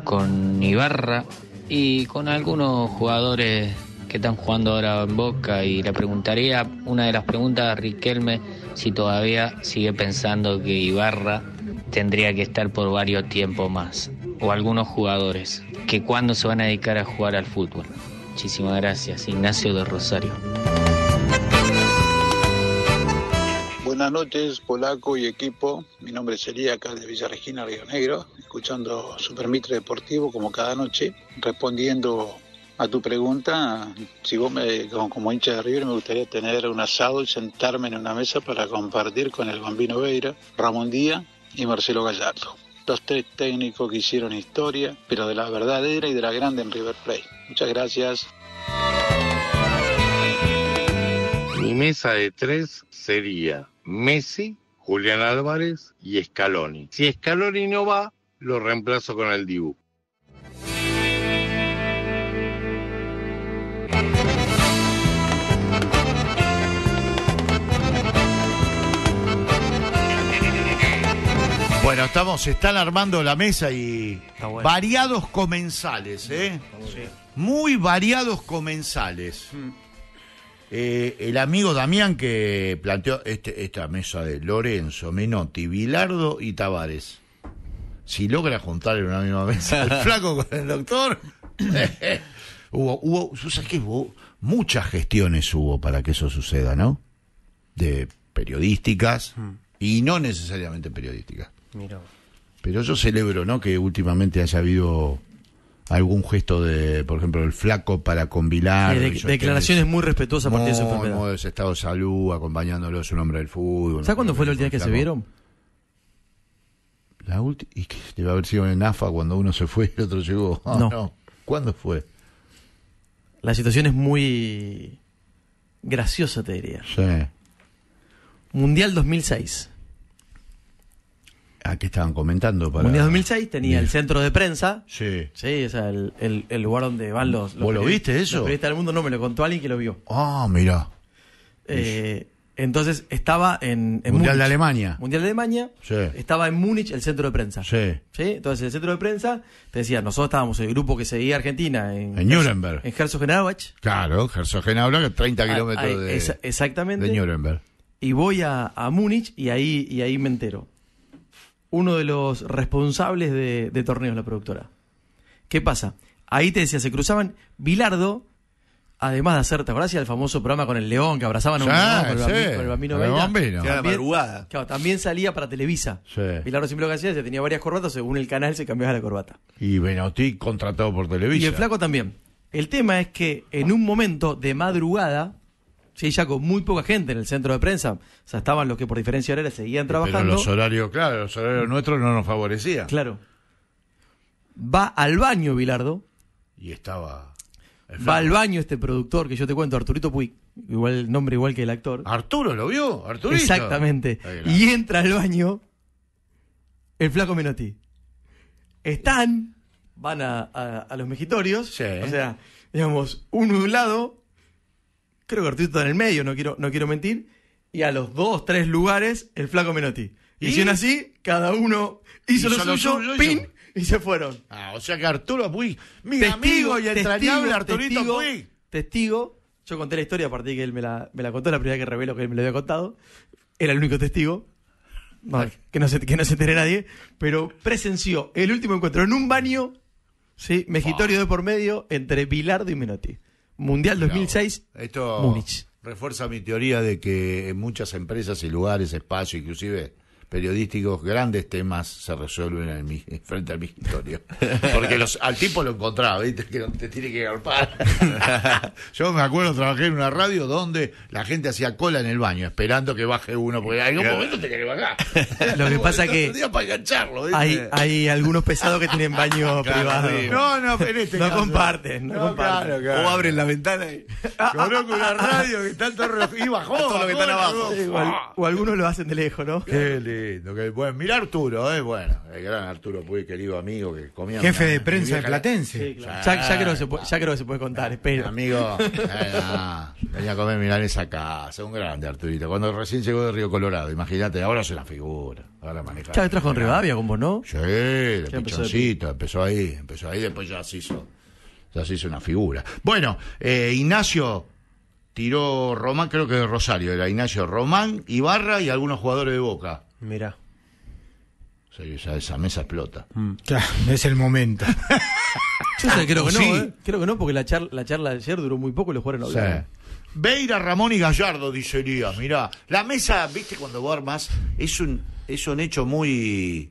con Ibarra y con algunos jugadores que están jugando ahora en Boca y le preguntaría una de las preguntas a Riquelme si todavía sigue pensando que Ibarra tendría que estar por varios tiempos más o algunos jugadores que cuando se van a dedicar a jugar al fútbol. Muchísimas gracias, Ignacio de Rosario. Buenas noches, Polaco y equipo. Mi nombre sería acá de Villa Regina, Río Negro, escuchando Mitre Deportivo como cada noche, respondiendo a tu pregunta. Si vos, me, como, hincha de River, me gustaría tener un asado y sentarme en una mesa para compartir con el Bambino Veira, Ramón Díaz y Marcelo Gallardo. Los tres técnicos que hicieron historia, pero de la verdadera y de la grande en River Plate. Muchas gracias. Mi mesa de tres sería Messi, Julián Álvarez y Scaloni. Si Scaloni no va, lo reemplazo con el Dibu. Bueno, estamos, están armando la mesa y variados comensales, ¿eh? Muy variados comensales. Mm. Eh, el amigo Damián que planteó este, esta mesa de Lorenzo, Menotti, Vilardo y Tavares. Si logra juntar en una misma mesa el (laughs) flaco con el doctor, (laughs) hubo, hubo, muchas gestiones hubo para que eso suceda, ¿no? De periodísticas hmm. y no necesariamente periodísticas. Pero yo celebro, ¿no? Que últimamente haya habido algún gesto de, por ejemplo, el flaco para convilar. declaraciones muy respetuosas a partir de su enfermedad. de estado de salud, acompañándolo su nombre del fútbol. ¿Sabes cuándo fue la última vez que se vieron? La última. Y que a haber sido en AFA cuando uno se fue y el otro llegó. (laughs) Ah, no. ¿Cuándo fue? La situación es muy graciosa, te diría. Sí. Mundial 2006. ¿A qué estaban comentando? Para... Mundial 2006 tenía el centro de prensa. Sí. Sí, o el, lugar donde van los. ¿Vos lo viste eso? Los periodistas del mundo no me lo contó alguien que lo vio. Ah, mira. Eh, entonces estaba en, Mundial de Alemania. Mundial de Alemania. Sí. Estaba en Múnich el centro de prensa. Sí. sí. Entonces el centro de prensa te decía, nosotros estábamos el grupo que seguía Argentina en, en Nuremberg. En Herzogenaurach. Claro, Herzogenaurach, 30 ah, kilómetros de, exactamente. de Nuremberg. Y voy a, a Múnich y ahí, y ahí me entero uno de los responsables de, de torneos, la productora. ¿Qué pasa? Ahí te decía, se cruzaban Bilardo, además de hacer, ¿te acordás el famoso programa con el león que abrazaban a un león con, el bambino También, claro, también salía para Televisa. Sí. Bilardo siempre lo que hacía tenía varias corbatas, según el canal se cambiaba la corbata. Y Benotti contratado por Televisa. Y el flaco también. El tema es que en un momento de madrugada Sí, ya con muy poca gente en el centro de prensa. O sea, estaban los que por diferencia horaria seguían trabajando. Pero los horarios, claro, los horarios nuestros no nos favorecían. Claro. Va al baño, Bilardo. Y estaba. Va al baño este productor que yo te cuento, Arturito Puig. Igual el nombre, igual que el actor. Arturo lo vio, Arturito. Exactamente. Y entra al baño el flaco Menotti. Están, van a, los mejitorios. O sea, digamos, uno de un lado, creo que Arturo está en el medio, no quiero, no quiero mentir, y a los dos, tres lugares, el flaco Menotti. Y hicieron así, cada uno hizo, lo, suyo, pin, y se fueron. Ah, o sea que Arturo mi testigo, amigo y el Arturito testigo, Testigo, yo conté la historia a partir que él me la, me contó, la primera que reveló que él me lo había contado. Era el único testigo. que, no se, que se nadie, pero presenció el último encuentro en un baño, ¿sí? mejitorio de por medio, entre Bilardo y Menotti. Mundial 2006, Esto Refuerza mi teoría de que en muchas empresas y lugares, espacios, inclusive periodísticos, grandes temas se resuelven en mi, (laughs) frente al escritorio. Porque los, al tipo lo encontraba, ¿viste? Que te tiene que garpar. (laughs) Yo me acuerdo, trabajé en una radio donde la gente hacía cola en el baño, esperando que baje uno, porque en algún momento te que bajar. (laughs) Lo que pasa que. engancharlo, Hay, hay algunos pesados que tienen baño privado. No, no, pero este No comparten, no, comparten. O abren la ventana y. Conozco una radio que está todo. Y bajó. o, algunos lo hacen de lejos, ¿no? Qué lindo. bueno, mira Arturo, es eh, Bueno, el gran Arturo muy querido amigo que comía. Jefe de prensa de Platense. ya, creo que se puede, contar, eh, espero. Amigo, (laughs) eh, venía a comer esa casa, un grande Arturito. Cuando recién llegó de Río Colorado, imagínate, ahora es una figura. Ahora maneja. Ya trajo con con ¿no? Sí, de pichoncito, empezó ahí, empezó ahí, después ya se hizo. Ya hizo una figura. Bueno, Ignacio tiró Román, creo que de Rosario, era Ignacio Román, Ibarra y algunos jugadores de Boca. Mirá. O sea, esa mesa explota. Mm. es el momento. (laughs) Yo creo que no, ¿eh? creo que no, porque la charla, la charla de ayer duró muy poco y los a hablar. Sí. Beira, Ramón y Gallardo, dice Mirá, la mesa, viste, cuando vos armas, es un, es un hecho muy,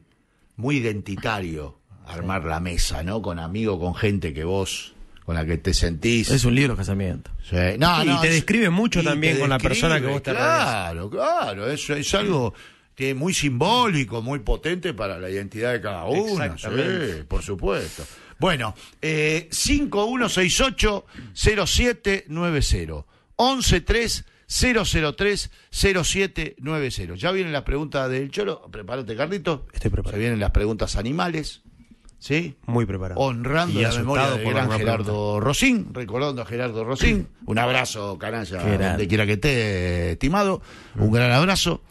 muy identitario. Armar la mesa, ¿no? Con amigos, con gente que vos con la que te sentís. Es un libro casamiento. No, y te describe mucho también con la persona que vos te Claro, claro, eso es algo muy simbólico, muy potente para la identidad de cada uno. por supuesto. Bueno, 5168-0790. Eh, 113-003-0790. Ya vienen las preguntas del choro, Prepárate, Carlito. Estoy preparado. Se vienen las preguntas animales. ¿Sí? Muy preparado. Honrando la memoria del gran Gerardo Rosín, recordando a Gerardo Rosín. Un abrazo, canalla, donde quiera que esté, estimado. Un gran abrazo.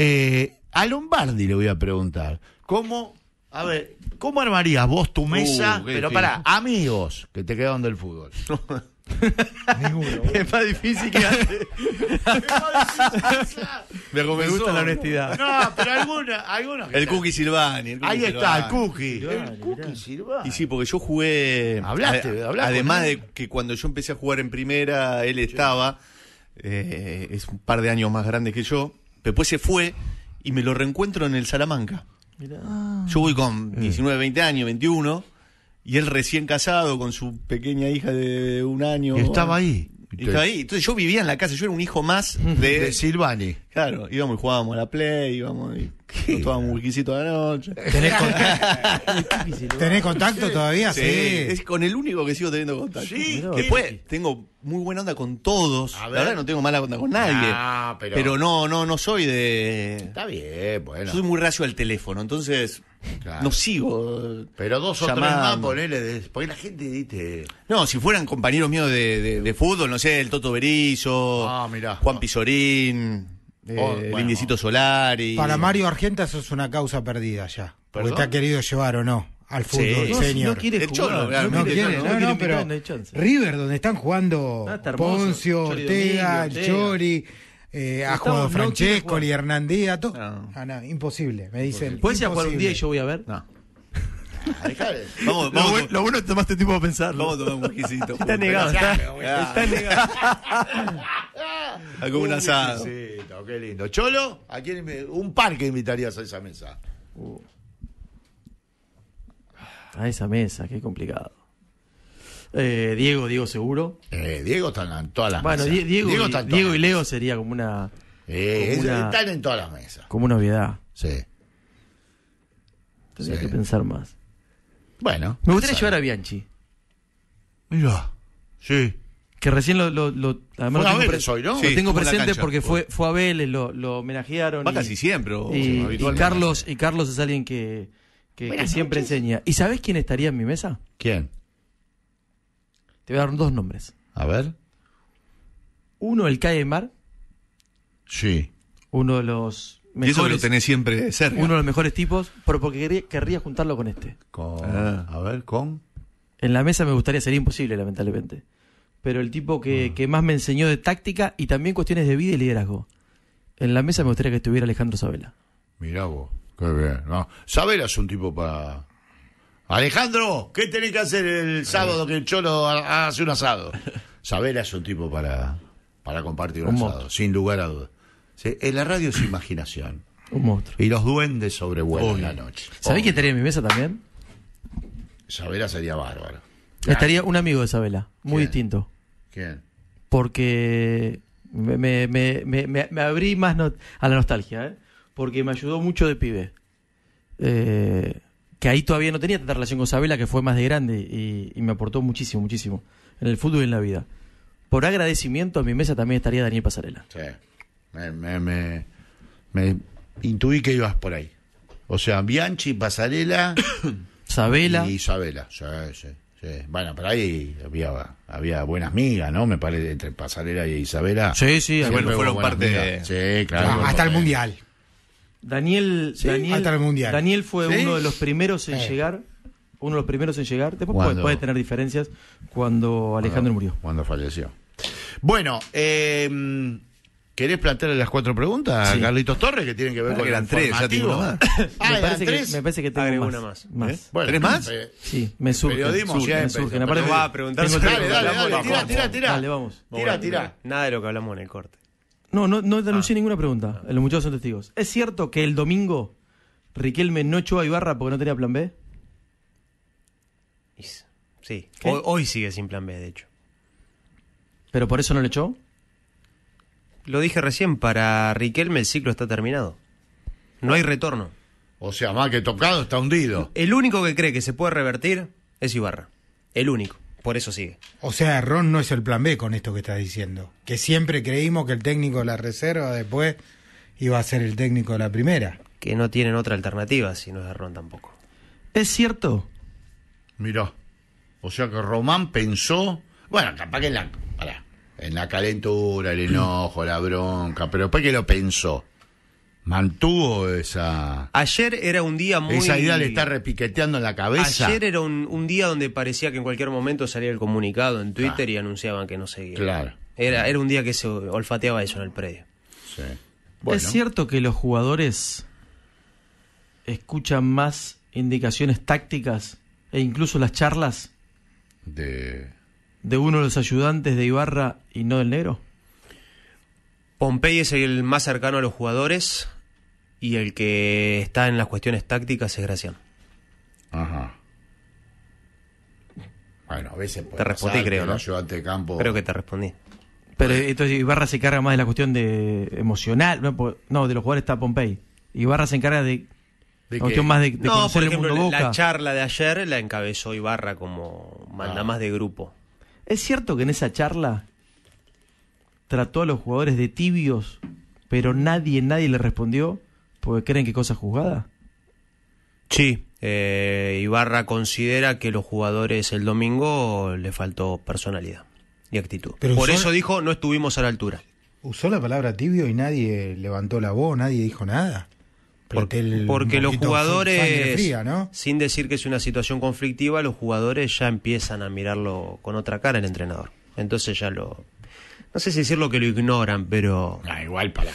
Eh, a Lombardi le voy a preguntar, ¿cómo, a ver, ¿cómo armarías vos tu mesa? Uh, pero para amigos que te quedan del fútbol. (laughs) Ninguno. Es más difícil que antes. (laughs) me, gusta la honestidad. No, pero El Cookie Silvani. Ahí está, el Cookie. el Cookie Silvani. Y sí, porque yo jugué. Hablaste, Además de que cuando yo empecé a jugar en primera, él estaba. Eh, es un par de años más grande que yo. Después se fue y me lo reencuentro en el Salamanca. Yo voy con 19, ah. 20 años, 21, y él recién casado con su pequeña hija de un año. estaba ahí. estaba ahí. Entonces yo vivía en la casa, yo era un hijo más (laughs) de, de Silvani. Claro, íbamos y jugábamos a la Play, íbamos y nos (laughs) tomábamos un de la noche. ¿Tenés contacto, (laughs) ¿Tenés contacto todavía? Sí. Es con el único que sigo teniendo contacto. Sí. Después tengo muy buena onda con todos. La verdad no tengo mala onda con nadie. pero- no, no, no soy de. Está bien, bueno. Soy muy racio al teléfono, entonces no sigo. Pero dos o tres más, ponele. Porque la gente, dice. No, si fueran compañeros míos de, fútbol, no sé, el Toto Berizzo, ah, Juan Pizorín, eh, oh, el Solar y... Para Mario Argenta eso es una causa perdida ya. Porque te ha querido llevar o no al fútbol, señor. No, quiere jugar. No, no quiere, no, quiere, no, pero River, donde están jugando ah, Poncio, Ortega, Chori... Eh, ha jugado Francesco, y Hernández, todo. Ah, imposible, me dicen. ¿Puedes ir a jugar un día y yo voy a ver? No. Vamos, lo, bueno, lo, bueno es tomaste tiempo para pensarlo. Vamos a tomar un whiskycito. Está negado, está, ah. está, negado. Algo un asado. qué lindo. Cholo, ¿a quién un par que invitarías a esa mesa? A esa mesa, qué complicado. Eh, Diego, Diego seguro. Eh, Diego están en todas las mesas. Diego, y, Leo sería como eh, una, están en todas las mesas. Como una obviedad. Sí. Tendría que pensar más. Bueno. Me gustaría llevar a Bianchi. Mira. Sí. Que recién lo, lo, fue tengo, ¿no? lo tengo presente porque fue, fue a Vélez, lo, homenajearon. Va casi siempre. y, Carlos, y Carlos es alguien que, siempre enseña. ¿Y sabes quién estaría en mi mesa? ¿Quién? Te voy a dar dos nombres. A ver. Uno, el Mar. Sí. Uno de los eso lo tenés siempre cerca. Uno de los mejores tipos, pero porque querría, juntarlo con este. Con, ah. A ver, con. En la mesa me gustaría, sería imposible, lamentablemente. Pero el tipo ah. que, más me enseñó de táctica y también cuestiones de vida y liderazgo. En la mesa me gustaría que estuviera Alejandro Sabela. Mirá vos, qué bien. No. Sabela es un tipo para. Alejandro, ¿qué tenés que hacer el (laughs) sábado que el Cholo hace un asado? Sabela es un tipo para, para compartir un asado, sin lugar a dudas. En eh, la radio es imaginación. (clears throat) Un monstruo. Y los duendes sobrevuelan en la noche. ¿Sabés quién estaría en mi mesa también? Isabela sería bárbara. Estaría un amigo de Isabela, muy distinto. ¿Quién? Porque me, abrí más a la nostalgia, ¿eh? porque me ayudó mucho de pibe. Eh, que ahí todavía no tenía tanta relación con Isabela, que fue más de grande y, y, me aportó muchísimo, muchísimo en el fútbol y en la vida. Por agradecimiento a mi mesa también estaría Daniel Pasarela. Sí. Me, me, intuí que ibas por ahí. O sea, Bianchi, Pasarela. (coughs) Isabela. Y Isabela, sí, sí, Bueno, por ahí había, había buenas migas, ¿no? Me parece, entre Pasarela y Isabela. Sí, sí, fueron parte de... Sí, claro. Ah, hasta el Mundial. Daniel, Daniel, hasta el mundial. Daniel fue uno de los primeros en eh. llegar uno de los primeros en llegar. Después puede, tener diferencias cuando Alejandro murió. Cuando falleció. Bueno, eh, ¿Querés plantearle las cuatro preguntas a Carlitos Torres que tienen que ver con que el tres, ya (laughs) ah, me parece, tres? Que, me parece que tengo más. una más. ¿Eh? ¿Tres más? Eh, sí, me surge. surgen, ya me va a preguntar. Dale, dale, dale, tira, tira, tira. Dale, vamos. Tira, tira. Nada de lo que hablamos en el corte. No, no, no denuncié ah. ninguna pregunta. Ah. Los muchachos son testigos. ¿Es cierto que el domingo Riquelme no echó a Ibarra porque no tenía plan B? Sí. Hoy, hoy sigue sin plan B, de hecho. ¿Pero por eso no le echó? Lo dije recién, para Riquelme el ciclo está terminado. No hay retorno. O sea, más que tocado, está hundido. El único que cree que se puede revertir es Ibarra. El único. Por eso sigue. O sea, Ron no es el plan B con esto que estás diciendo. Que siempre creímos que el técnico de la reserva después iba a ser el técnico de la primera. Que no tienen otra alternativa si no es Errón tampoco. ¿Es cierto? Mirá. O sea que Román pensó. Bueno, capaz que la en la calentura, el enojo, la bronca, pero después que lo pensó, mantuvo esa... Ayer era un día muy... Esa idea le está repiqueteando en la cabeza. Ayer era un, día donde parecía que en cualquier momento salía el comunicado en Twitter y anunciaban que no seguía. Claro. Era, era un día que se olfateaba eso en el predio. Sí. Es cierto que los jugadores escuchan más indicaciones tácticas e incluso las charlas de de uno de los ayudantes de Ibarra y no del negro? Pompey es el más cercano a los jugadores y el que está en las cuestiones tácticas es Gracián. Ajá. Bueno, a veces Te respondí, creo, ¿no? Ayudante de campo. Creo que te respondí. Pero entonces Ibarra se encarga más de la cuestión de emocional, no, de los jugadores está Pompey. Ibarra se encarga de ¿De más de, de no, por ejemplo, la, charla de ayer la encabezó Ibarra como manda ah. más de grupo. ¿Es cierto que en esa charla trató a los jugadores de tibios, pero nadie, nadie le respondió porque creen que cosa juzgada? Sí, eh, Ibarra considera que los jugadores el domingo le faltó personalidad y actitud. Por eso dijo, no estuvimos a la altura. Usó la palabra tibio y nadie levantó la voz, nadie dijo nada. Porque, los jugadores, sin decir que es una situación conflictiva, los jugadores ya empiezan a mirarlo con otra cara el entrenador. Entonces ya lo, no sé si decirlo que lo ignoran, pero... Ah, igual para...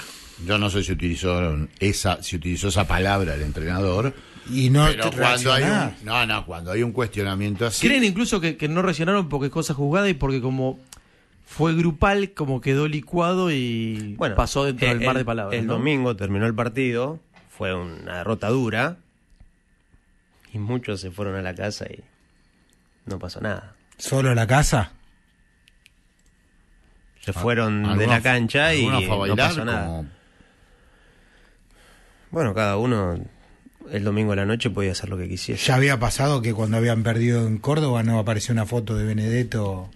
Yo no sé si utilizó esa, si utilizó esa palabra el entrenador. Y no cuando hay No, no, cuando hay un cuestionamiento así. Creen incluso que, no reaccionaron porque es cosa jugada y porque como fue grupal, como quedó licuado y bueno, pasó dentro eh, del mar de palabras. El domingo terminó el partido fue una derrota dura y muchos se fueron a la casa y no pasó nada. ¿Solo a la casa? Se fueron ah, de la cancha y no pasó nada. Bueno, cada uno el domingo a la noche podía hacer lo que quisiera. ¿Ya había pasado que cuando habían perdido en Córdoba no apareció una foto de Benedetto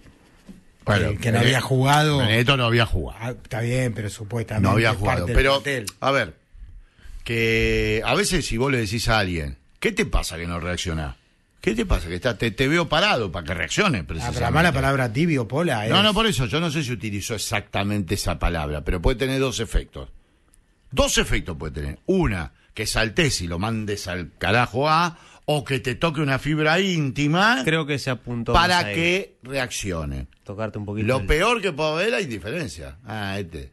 que, no había jugado? Benedetto no había jugado. Ah, está bien, pero supuestamente. No había jugado. pero, a ver, que a veces si vos le decís a alguien, ¿qué te pasa que no reacciona ¿Qué te pasa? Que está, te, veo parado para que reaccione ah, precisamente. la mala palabra tibio, pola. No, no, por eso. Yo no sé si utilizó exactamente esa palabra, pero puede tener dos efectos. Dos efectos puede tener. Una, que saltes y lo mandes al carajo A, o que te toque una fibra íntima. Creo que se apuntó. Para que reaccione. Tocarte un poquito. Lo peor que puede haber es la indiferencia. Ah, este.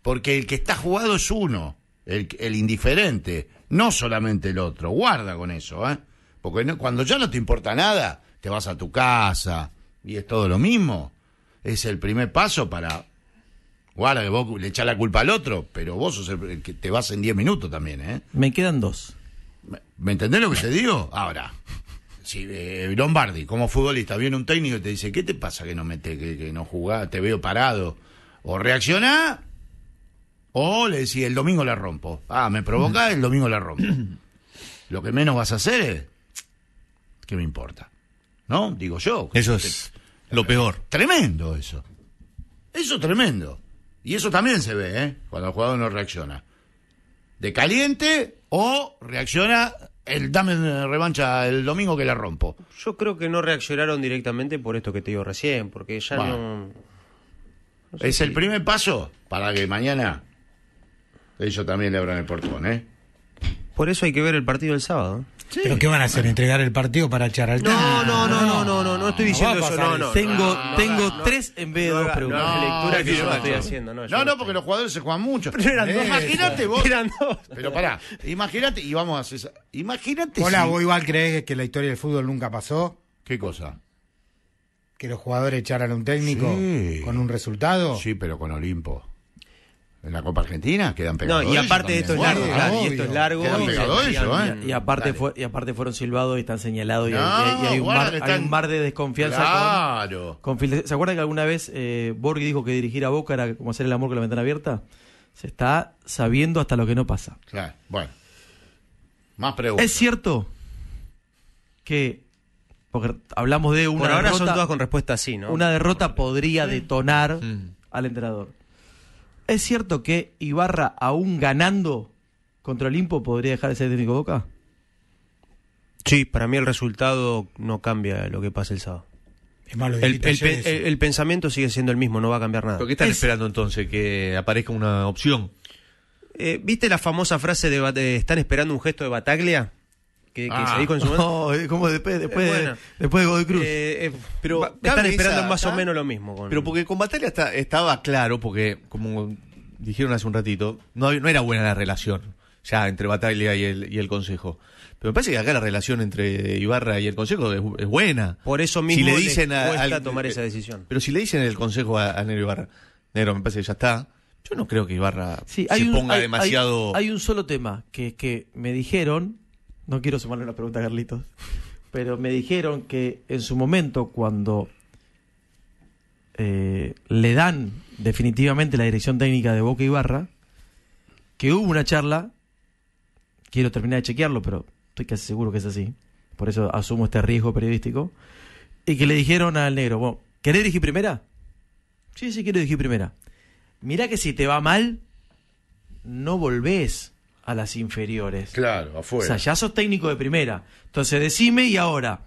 Porque el que está jugado es uno el, indiferente, no solamente el otro. Guarda con eso, ¿eh? Porque cuando ya no te importa nada, te vas a tu casa y es todo lo mismo. Es el primer paso para. Guarda que vos le echás la culpa al otro, pero vos sos el, que te vas en 10 minutos también, ¿eh? Me quedan dos. ¿Me, entendés lo que te digo? Ahora, si eh, Lombardi, como futbolista, viene un técnico y te dice: ¿Qué te pasa que no metes, que no jugás? Te veo parado. O reaccioná o le decís, el domingo la rompo. Ah, me provoca, el domingo la rompo. (clears throat) Lo que menos vas a hacer es. ¿Qué me importa? ¿No? Digo yo. Eso es lo peor. Tremendo eso. Eso tremendo. Y eso también se ve, ¿eh? Cuando el jugador no reacciona. De caliente o reacciona el dame revancha el domingo que la rompo. Yo creo que no reaccionaron directamente por esto que te digo recién, porque ya no. es el primer paso para que mañana ellos también le abran el portón, ¿eh? Por eso hay que ver el partido del sábado. ¿Pero qué van a hacer? ¿Entregar el partido para echar al. No, no, no, no, no, no, no estoy diciendo eso. No, no, tengo tengo tres en vez de dos preguntas. No, lectura que yo estoy haciendo. No, no, no, porque los jugadores se juegan mucho. Pero eran eh, dos. Imagínate vos. Eran Pero pará, imagínate, y vamos a hacer. Imagínate. Hola, vos igual crees que la historia del fútbol nunca pasó. ¿Qué cosa? Que los jugadores echaran a un técnico con un resultado. Sí, pero con Olimpo. En la Copa Argentina quedan pegados. y aparte esto es largo, y aparte, aparte fueron silbados y están señalados. y, hay, un mar, de desconfianza. ¿Se acuerdan que alguna vez eh, Borghi dijo que dirigir a Boca era como hacer el amor con la ventana abierta? Se está sabiendo hasta lo que no pasa. Claro, bueno. Más preguntas. ¿Es cierto que porque hablamos de una Por ahora son todas con respuesta así ¿no? Una derrota podría detonar mm. al entrenador. ¿Es cierto que Ibarra, aún ganando contra Olimpo, podría dejar de ser técnico Boca? Sí, para mí el resultado no cambia lo que pasa el sábado. el, pensamiento sigue siendo el mismo, no va a cambiar nada. ¿Pero qué están esperando entonces? ¿Que aparezca una opción? Eh, ¿Viste la famosa frase de están esperando un gesto de Bataglia? que, se dijo en su momento. (laughs) No, como después, eh, después, de Godoy Cruz. Eh, eh, pero están esperando más o menos lo mismo. Pero porque con Batalla estaba claro, porque como dijeron hace un ratito, no, era buena la relación ya entre batalla y el, Consejo. Pero me parece que acá la relación entre Ibarra y el Consejo es, buena. Por eso mismo le dicen a, tomar esa decisión. Pero si le dicen el Consejo a, Nero Ibarra, Nero, me parece que ya está. Yo no creo que Ibarra sí, se ponga demasiado... Hay, un solo tema que, que me dijeron no quiero sumarle una pregunta a Carlitos, pero me dijeron que en su momento cuando eh, le dan definitivamente la dirección técnica de Boca Ibarra, que hubo una charla, quiero terminar de chequearlo, pero estoy casi seguro que es así, por eso asumo este riesgo periodístico, y que le dijeron al negro, ¿querés dirigir primera? Sí, sí, quiero dirigir primera. Mirá que si te va mal, no volvés a las inferiores. Claro, afuera. O sea, ya sos técnico de primera. Entonces decime y ahora,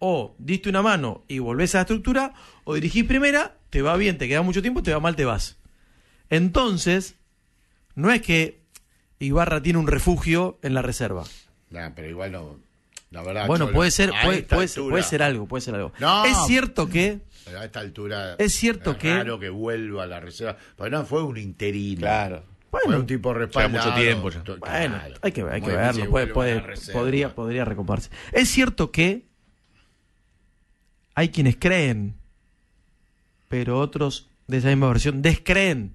o diste una mano y volvés a la estructura, o dirigís primera, te va bien, te queda mucho tiempo, te va mal, te vas. Entonces, no es que Ibarra tiene un refugio en la reserva. No, pero igual no. La verdad, bueno, puede ser, puede, puede, ser, puede, ser algo, puede ser algo. No, es cierto que. A esta altura. Es cierto es que. Claro que vuelva a la reserva. Pero no, fue un interino. Claro. Bueno, un tipo mucho tiempo hay que, verlo. podría, podría Es cierto que hay quienes creen, pero otros de esa misma versión descreen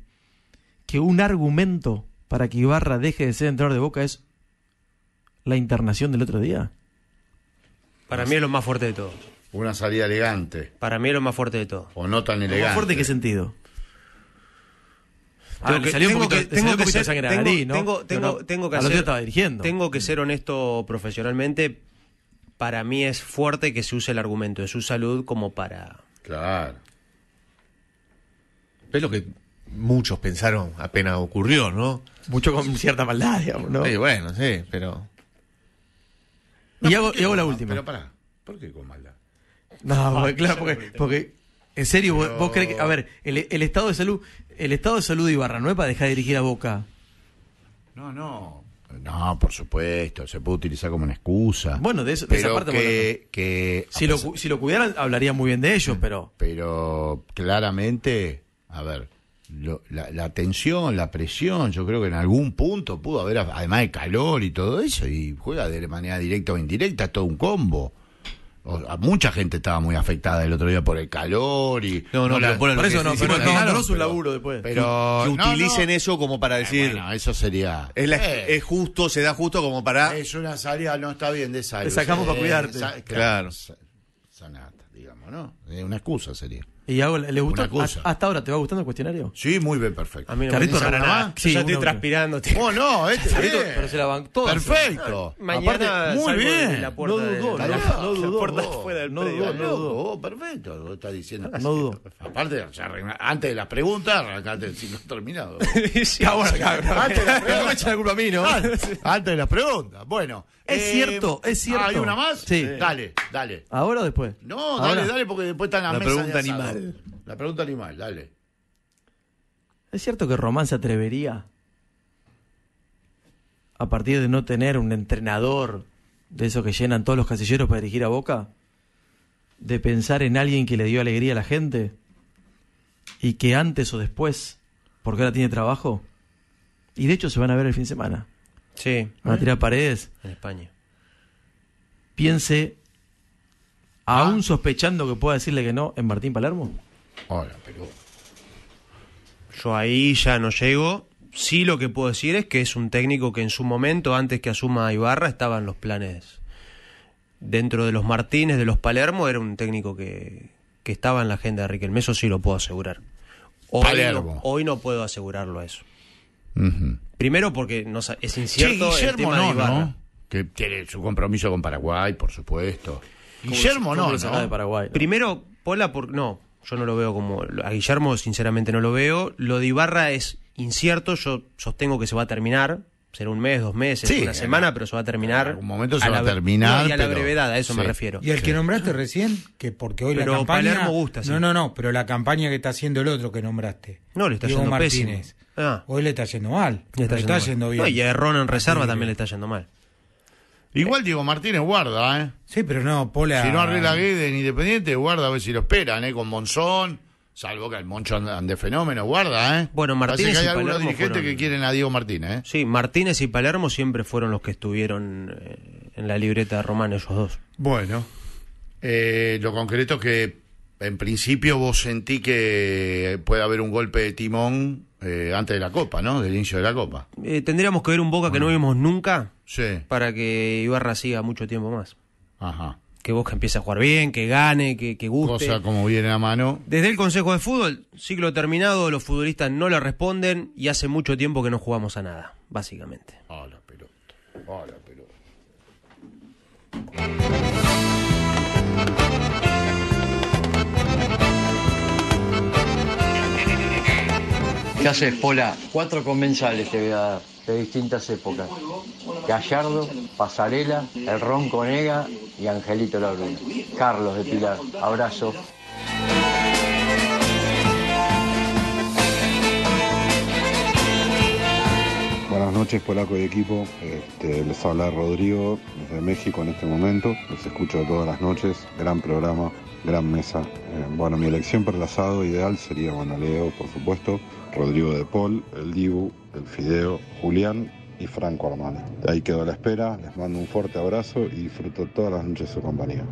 que un argumento para que Ibarra deje de ser entrenador de Boca es la internación del otro día. Para mí es lo más fuerte de todo. Una salida elegante. Para mí es lo más fuerte de todo. O no tan elegante. ¿Más fuerte qué sentido? Ah, tengo que, ser, ¿no? tengo que estaba dirigiendo. Tengo que mm. ser honesto profesionalmente. Para mí es fuerte que se use el argumento de su salud como para. Claro. Es lo que muchos pensaron apenas ocurrió, ¿no? Mucho con cierta maldad, digamos, ¿no? Sí, bueno, sí, pero. y, hago, y hago, la última. Pero pará, ¿por qué con maldad? No, ah, claro, porque, porque en serio, vos, crees que. A ver, el, el estado de salud el estado de salud de Ibarra no es para dejar dirigir a Boca. No, no. No, por supuesto, se puede utilizar como una excusa. Bueno, de, esa parte. Que, si, lo, si lo cuidaran, hablaría muy bien de ellos, mm. pero. Pero claramente, a ver, la, la, tensión, la presión, yo creo que en algún punto pudo haber, además de calor y todo eso, y juega de manera directa o indirecta, es todo un combo mucha gente estaba muy afectada el otro día por el calor y. No, no, por, eso no, pero, no su laburo después. Pero, que, utilicen eso como para decir. bueno, eso sería. Eh, es, justo, se da justo como para. Es una salida, no está bien de salud. Te sacamos eh, para cuidarte. claro. claro. digamos. ¿no? Eh, una excusa sería. ¿Y hago, le gustó? ¿Hasta ahora te va gustando el cuestionario? Sí, muy bien, perfecto. A mí no me nada. Sí, yo estoy transpirando. tío. Oh, no, (laughs) este pero se la van todas. Perfecto. Mañana Aparte, muy de bien. la puerta No de- no la puerta no, (laughs) fuera del no predio. dudó, no dudó. Oh, perfecto, está diciendo. No dudó. Aparte, antes de las preguntas, arrancaste el he terminado. (laughs) Sí, ah, bueno, cabrón. Antes de la culpa a mí, ¿no? antes de las preguntas. Bueno. Es eh, cierto, es cierto. ¿Hay una más? Sí. Dale, dale. ¿Ahora o después? No, dale, dale, porque después están las la pregunta animal. La pregunta animal, dale. ¿Es cierto que Román se atrevería a partir de no tener un entrenador de esos que llenan todos los casilleros para dirigir a Boca? ¿De pensar en alguien que le dio alegría a la gente? ¿Y que antes o después, porque ahora tiene trabajo? Y de hecho se van a ver el fin de semana. Sí. Van a tirar paredes. En España. Piense aún sospechando que pueda decirle que no en Martín Palermo? Hola, pero yo ahí ya no llego. Sí lo que puedo decir es que es un técnico que en su momento, antes que asuma a Ibarra, en los planes. Dentro de los Martínez, de los Palermo, era un técnico que, que estaba en la agenda de Riquelme, Meso sí lo puedo asegurar. Hoy, Palermo. No, hoy no puedo asegurarlo a eso. Primero porque no, es incierto Que tiene su compromiso con Paraguay, por supuesto. Guillermo no, Paraguay, Primero, Pola, por, no, yo no lo veo como... A Guillermo sinceramente no lo veo. Lo de Ibarra es incierto, yo sostengo que se va a terminar. Será un mes, dos meses, una semana, pero se va a terminar. Un momento se va a terminar. y a la brevedad, a eso me refiero. Y el que nombraste recién, que porque hoy pero la campaña. gusta, No, no, no, pero la campaña que está haciendo el otro que nombraste. No, le está yendo ah. Hoy le está yendo mal. Le está, bien. y a en reserva también le está yendo mal. Igual Diego Martínez guarda, ¿eh? Sí, pero no, Pola. Si no arregla Guede en Independiente, guarda a ver si lo esperan, ¿eh? Con Monzón, salvo que el Moncho ande fenómeno, guarda, ¿eh? Bueno, Martínez. Parece que hay algunos dirigentes que quieren a Diego Martínez, ¿eh? Sí, Martínez y Palermo siempre fueron los que estuvieron eh, en la libreta de Román, esos dos. Bueno, eh, lo concreto es que en principio vos sentí que puede haber un golpe de timón eh, antes de la Copa, ¿no? Del inicio de la Copa. tendríamos que ver un Boca que no vimos nunca para que Ibarra siga mucho tiempo más. Ajá. Que Bosque empiece a jugar bien, que gane, que, que guste. Cosa como viene a mano. Desde el Consejo de Fútbol, ciclo terminado, los futbolistas no le responden y hace mucho tiempo que no jugamos a nada, básicamente. A la pelota, a la pelota. ¿Qué haces, Pola? Cuatro comensales te voy a dar de distintas épocas. Gallardo, Pasarela, El Ron Conega y Angelito Labruna. Carlos de Pilar, abrazo. Buenas noches, polaco y equipo. Este, les habla Rodrigo desde México en este momento. Los escucho todas las noches. Gran programa, gran mesa. Eh, bueno, mi elección para el asado ideal sería Leo, por supuesto. Rodrigo de Pol, el Dibu, el Fideo, Julián y Franco Armani. Ahí quedó la espera, les mando un fuerte abrazo y disfruto todas las noches de su compañía.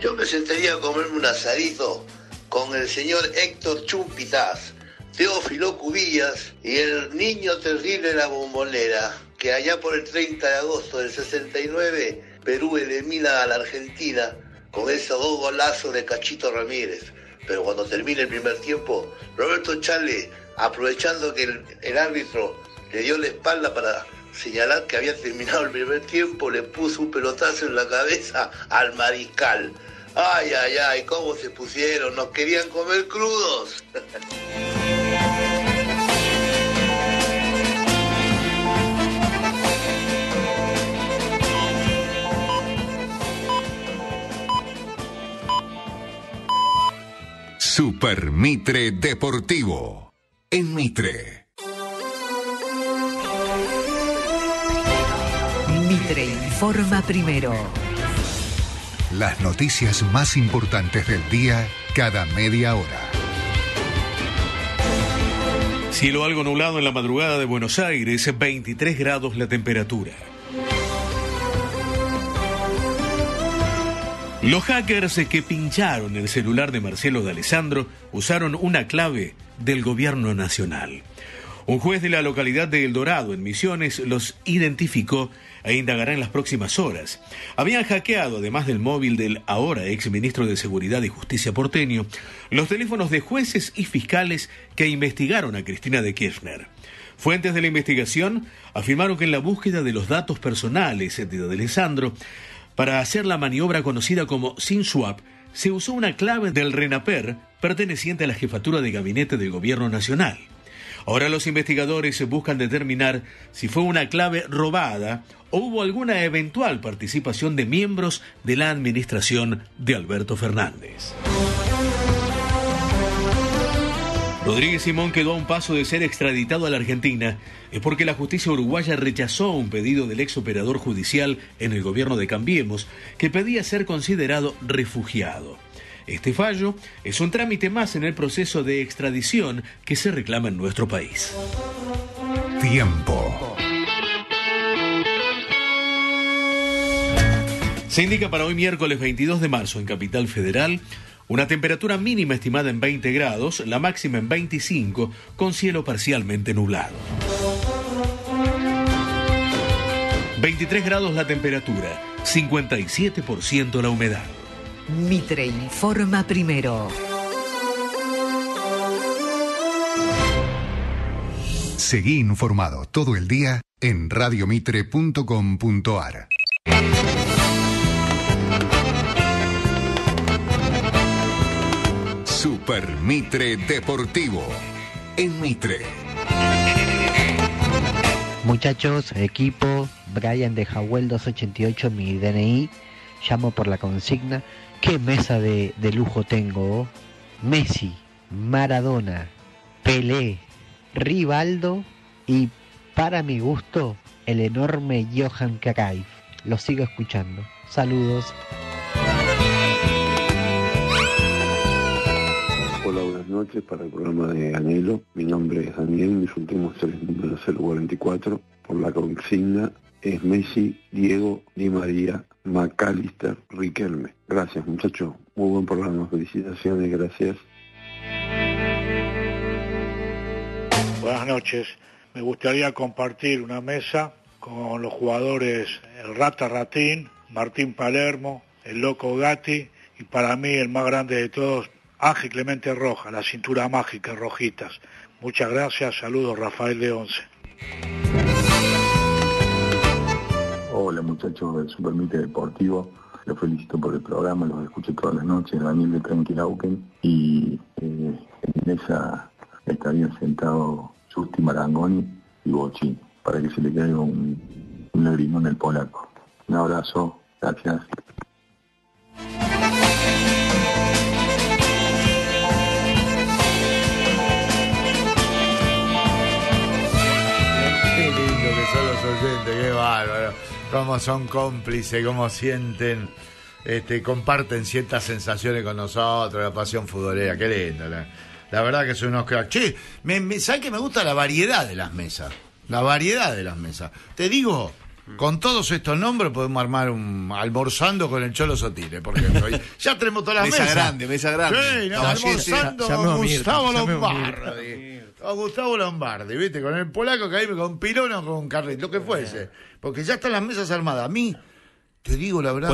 Yo me sentaría a comerme un asadito con el señor Héctor Chumpitas, Teófilo Cubillas y el niño terrible la bombolera que allá por el 30 de agosto del 69 Perú elimina a la Argentina con esos dos golazos de Cachito Ramírez. Pero cuando termina el primer tiempo, Roberto Chale, aprovechando que el, árbitro le dio la espalda para señalar que había terminado el primer tiempo, le puso un pelotazo en la cabeza al mariscal. Ay, ay, ay, cómo se pusieron, nos querían comer crudos. (laughs) Super Mitre Deportivo. En Mitre. Mitre informa primero. Las noticias más importantes del día cada media hora. Cielo algo nublado en la madrugada de Buenos Aires, 23 grados la temperatura. Los hackers que pincharon el celular de Marcelo de Alessandro usaron una clave del gobierno nacional. Un juez de la localidad de El Dorado, en Misiones, los identificó e indagará en las próximas horas. Habían hackeado, además del móvil del ahora ex ministro de Seguridad y Justicia porteño, los teléfonos de jueces y fiscales que investigaron a Cristina de Kirchner. Fuentes de la investigación afirmaron que en la búsqueda de los datos personales de Alessandro para hacer la maniobra conocida como sin swap, se usó una clave del RENAPER perteneciente a la jefatura de gabinete del gobierno nacional. Ahora los investigadores buscan determinar si fue una clave robada o hubo alguna eventual participación de miembros de la administración de Alberto Fernández. Rodríguez Simón quedó a un paso de ser extraditado a la Argentina es porque la justicia uruguaya rechazó un pedido del ex operador judicial en el gobierno de Cambiemos que pedía ser considerado refugiado. Este fallo es un trámite más en el proceso de extradición que se reclama en nuestro país. Tiempo. Se indica para hoy miércoles 22 de marzo en Capital Federal una temperatura mínima estimada en 20 grados, la máxima en 25, con cielo parcialmente nublado. 23 grados la temperatura, 57% la humedad. Mitre informa primero. Seguí informado todo el día en radiomitre.com.ar. Super Mitre Deportivo en Mitre. Muchachos, equipo, Brian de Jawel 288, mi DNI, llamo por la consigna. ¿Qué mesa de, lujo tengo? Oh. Messi, Maradona, Pelé, Rivaldo y para mi gusto el enorme Johan Cacay, Lo sigo escuchando. Saludos. Hola, buenas noches para el programa de Anhelo. Mi nombre es Daniel, mis últimos tres números 44. Por la consigna es Messi, Diego, Di María, Macalister, Riquelme. Gracias muchachos, muy buen programa, felicitaciones, gracias. Buenas noches, me gustaría compartir una mesa con los jugadores el Rata Ratín, Martín Palermo, el Loco Gatti y para mí el más grande de todos, Ángel Clemente Roja, la cintura mágica, rojitas. Muchas gracias, saludos Rafael de Once. Hola muchachos del Supermite Deportivo, los felicito por el programa, los escucho todas las noches, Daniel de Tranquilauken y eh, en esa estarían sentados Justi Marangoni y Bochín, para que se le caiga un, un en el polaco. Un abrazo, gracias. qué bárbaro. Cómo son cómplices, cómo sienten, este, comparten ciertas sensaciones con nosotros, la pasión futbolera, qué lindo. La, verdad que son unos cracks. Che, me, ¿sabes que me gusta la variedad de las mesas? La variedad de las mesas. Te digo, con todos estos nombres podemos armar un almorzando con el Cholo Sotile, por ejemplo. ya tenemos todas las mesas. Mesa grande, mesa grande. almorzando con Gustavo Lombardi a Gustavo Lombardi, ¿viste? Con el polaco que ahí con Pirón o con Carlito, lo que fuese. Porque ya están las mesas armadas. A mí, te digo la verdad,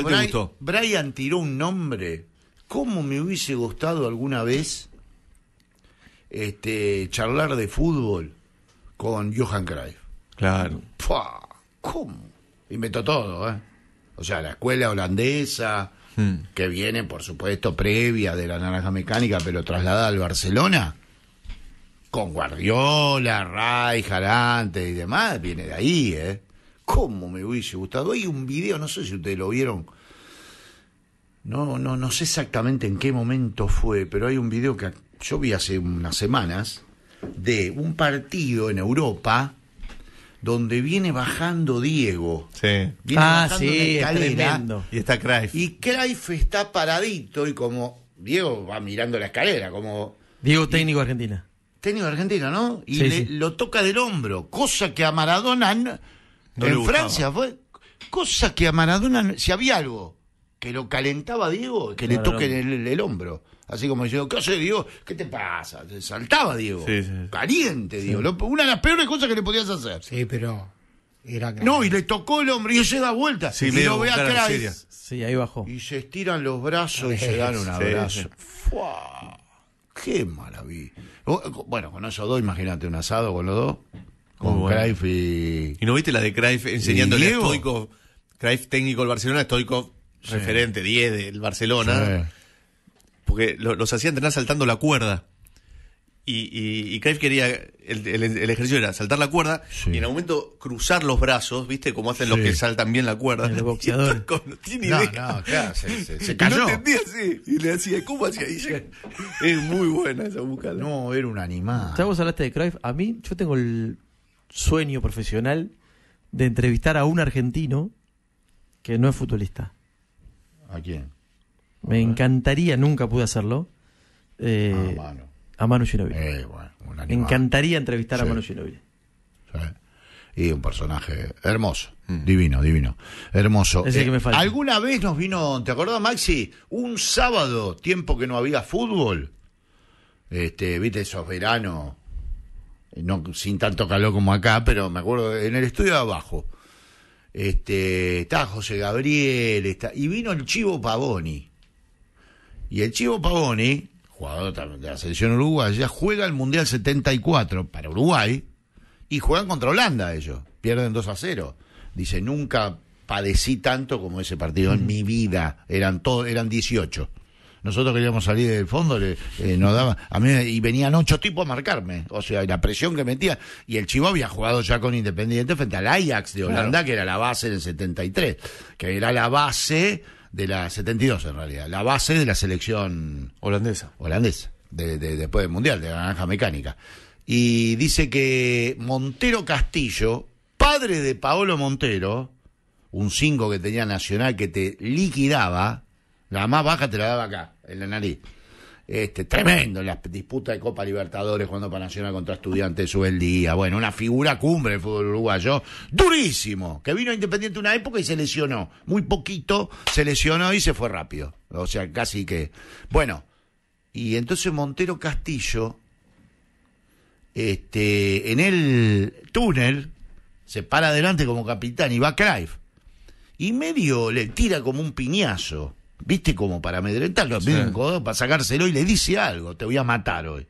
Brian, tiró un nombre. ¿Cómo me hubiese gustado alguna vez este, charlar de fútbol con Johan Cruyff? Claro. ¡Pua! ¿Cómo? Inventó todo, ¿eh? O sea, la escuela holandesa, hmm. que viene, por supuesto, previa de la naranja mecánica, pero trasladada al Barcelona con Guardiola, Rai, Jarante y demás, viene de ahí, ¿eh? ¿Cómo me hubiese gustado? Hay un video, no sé si ustedes lo vieron. No, no, no sé exactamente en qué momento fue, pero hay un video que yo vi hace unas semanas de un partido en Europa donde viene bajando Diego. Sí. ah, sí, está Y está Craif. Y Craif está paradito y como Diego va mirando la escalera, como Diego técnico Argentina técnico argentino, ¿no? Y le, lo toca del hombro, cosa que a Maradona en Francia fue cosa que a Maradona si había algo que lo calentaba Diego, que le toquen el, hombro. Así como diciendo, ¿qué hace Diego? ¿Qué te pasa? saltaba Diego. Caliente, Diego. una de las peores cosas que le podías hacer. Sí, pero no, y le tocó el hombro y se da vuelta. Sí, y lo ve atrás. Sí, ahí bajó. Y se estiran los brazos y se dan un abrazo. Qué maravilla. Bueno, con esos dos, imagínate un asado con los dos. Con y. ¿Y no viste la de Cruyff enseñándole a técnico del Barcelona, Stoico referente 10 del Barcelona. Porque los hacían entrenar saltando la cuerda. Y, y, quería, el, ejercicio era saltar la cuerda y en algún momento cruzar los brazos, ¿viste? Como hacen los que saltan bien la cuerda. El (laughs) boxeador. no claro, se, (laughs) cayó. Y le decía ¿cómo hacía? es muy buena esa búsqueda. No, era un animal. Ya vos hablaste de A mí, yo tengo el sueño profesional de entrevistar a un argentino que no es futbolista. ¿A quién? Me encantaría, nunca pude hacerlo. Eh, ah, a Manu Ginobili. Eh, me encantaría entrevistar a Manu Ginobili. Y un personaje hermoso, mm. divino, divino. Hermoso. que eh, me falta. ¿Alguna vez nos vino, te acordás, Maxi? Un sábado, tiempo que no había fútbol. Este, viste esos veranos, no, sin tanto calor como acá, pero me acuerdo, en el estudio de abajo. Este, está José Gabriel, está, y vino el Chivo Pavoni. Y el Chivo Pavoni jugador de la selección uruguaya, juega el Mundial 74 para Uruguay y juegan contra Holanda ellos. Pierden 2 a 0. Dice, nunca padecí tanto como ese partido en mm. mi vida. Eran, eran 18 nosotros queríamos salir del fondo, eh, daba, a mí y venían ocho tipos a marcarme, o sea, la presión que metía, y el Chivo había jugado ya con Independiente frente al Ajax de Holanda, que era la base del 73, que era la base de la 72 en realidad, la base de la selección holandesa. Holandesa, de, después del Mundial, de la Mecánica. Y dice que Montero Castillo, padre de Paolo Montero, un 5 que tenía Nacional que te liquidaba, la más baja te la daba acá, en la nariz. Este, tremendo, las disputa de Copa Libertadores cuando para Nacional contra Estudiantes sube el día. Bueno, una figura cumbre del fútbol uruguayo, durísimo, que vino a Independiente una época y se lesionó. Muy poquito, se lesionó y se fue rápido. O sea, casi que. Bueno, y entonces Montero Castillo, este, en el túnel, se para adelante como capitán y va Clive. Y medio le tira como un piñazo ¿Viste? Como para amedrentarlo, sí. para sacárselo y le dice algo, te voy a matar hoy.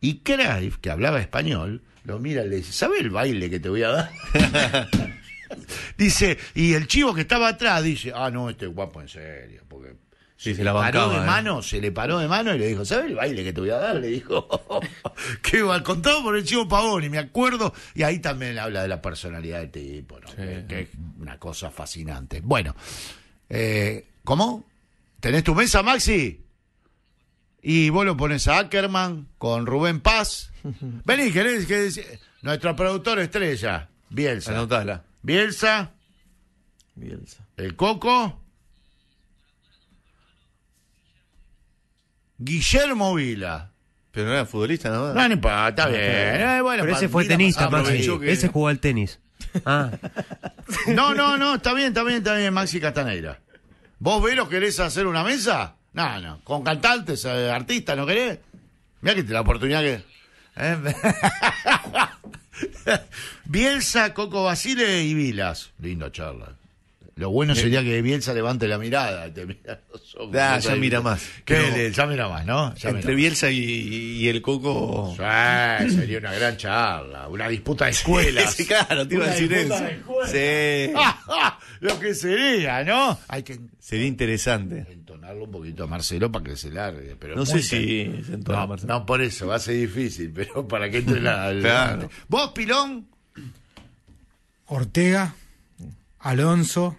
Y Craig, que hablaba español, lo mira y le dice, sabes el baile que te voy a dar? (laughs) dice, y el chivo que estaba atrás dice, ah, no, este guapo en serio, porque Sí, se, de eh. se le paró de mano y le dijo, ¿sabes el baile que te voy a dar? Le dijo, (laughs) qué mal, contado por el chivo y me acuerdo, y ahí también habla de la personalidad de tipo, que, es una cosa fascinante. Bueno, eh, ¿cómo? ¿Tenés tu mesa, Maxi? Y vos lo pones a Ackerman con Rubén Paz. (laughs) Vení, querés que nuestro productor estrella, Bielsa. Anotala. Bielsa. Bielsa. El Coco. Guillermo Vila. Pero no era futbolista ¿no? No, no está bien. Pero ese fue tenista, Maxi. Ese jugó al tenis. (laughs) Ah. no, no, no, está bien, está bien, está bien, Maxi Castaneira. ¿Vos, Vero, querés hacer una mesa? No, no. Con cantantes, eh, artistas, ¿no querés? Mira que te la oportunidad que. (laughs) Bielsa, Coco Basile y Vilas. Linda charla. Lo bueno eh. sería que Bielsa levante la mirada. Te mira los ah, ya mira más. ya mira más, ¿no? entre Bielsa y, el Coco. sería una gran charla. Una disputa de escuelas. Sí, claro, te iba una a decir sí. (laughs) lo que sería, ¿no? que sería interesante. Entonarlo un poquito a Marcelo para que se largue. Pero no sé si se no, Marcelo. No, por eso, va a ser difícil, pero (laughs) para que entre la. ¿Vos, Pilón? Ortega, Alonso.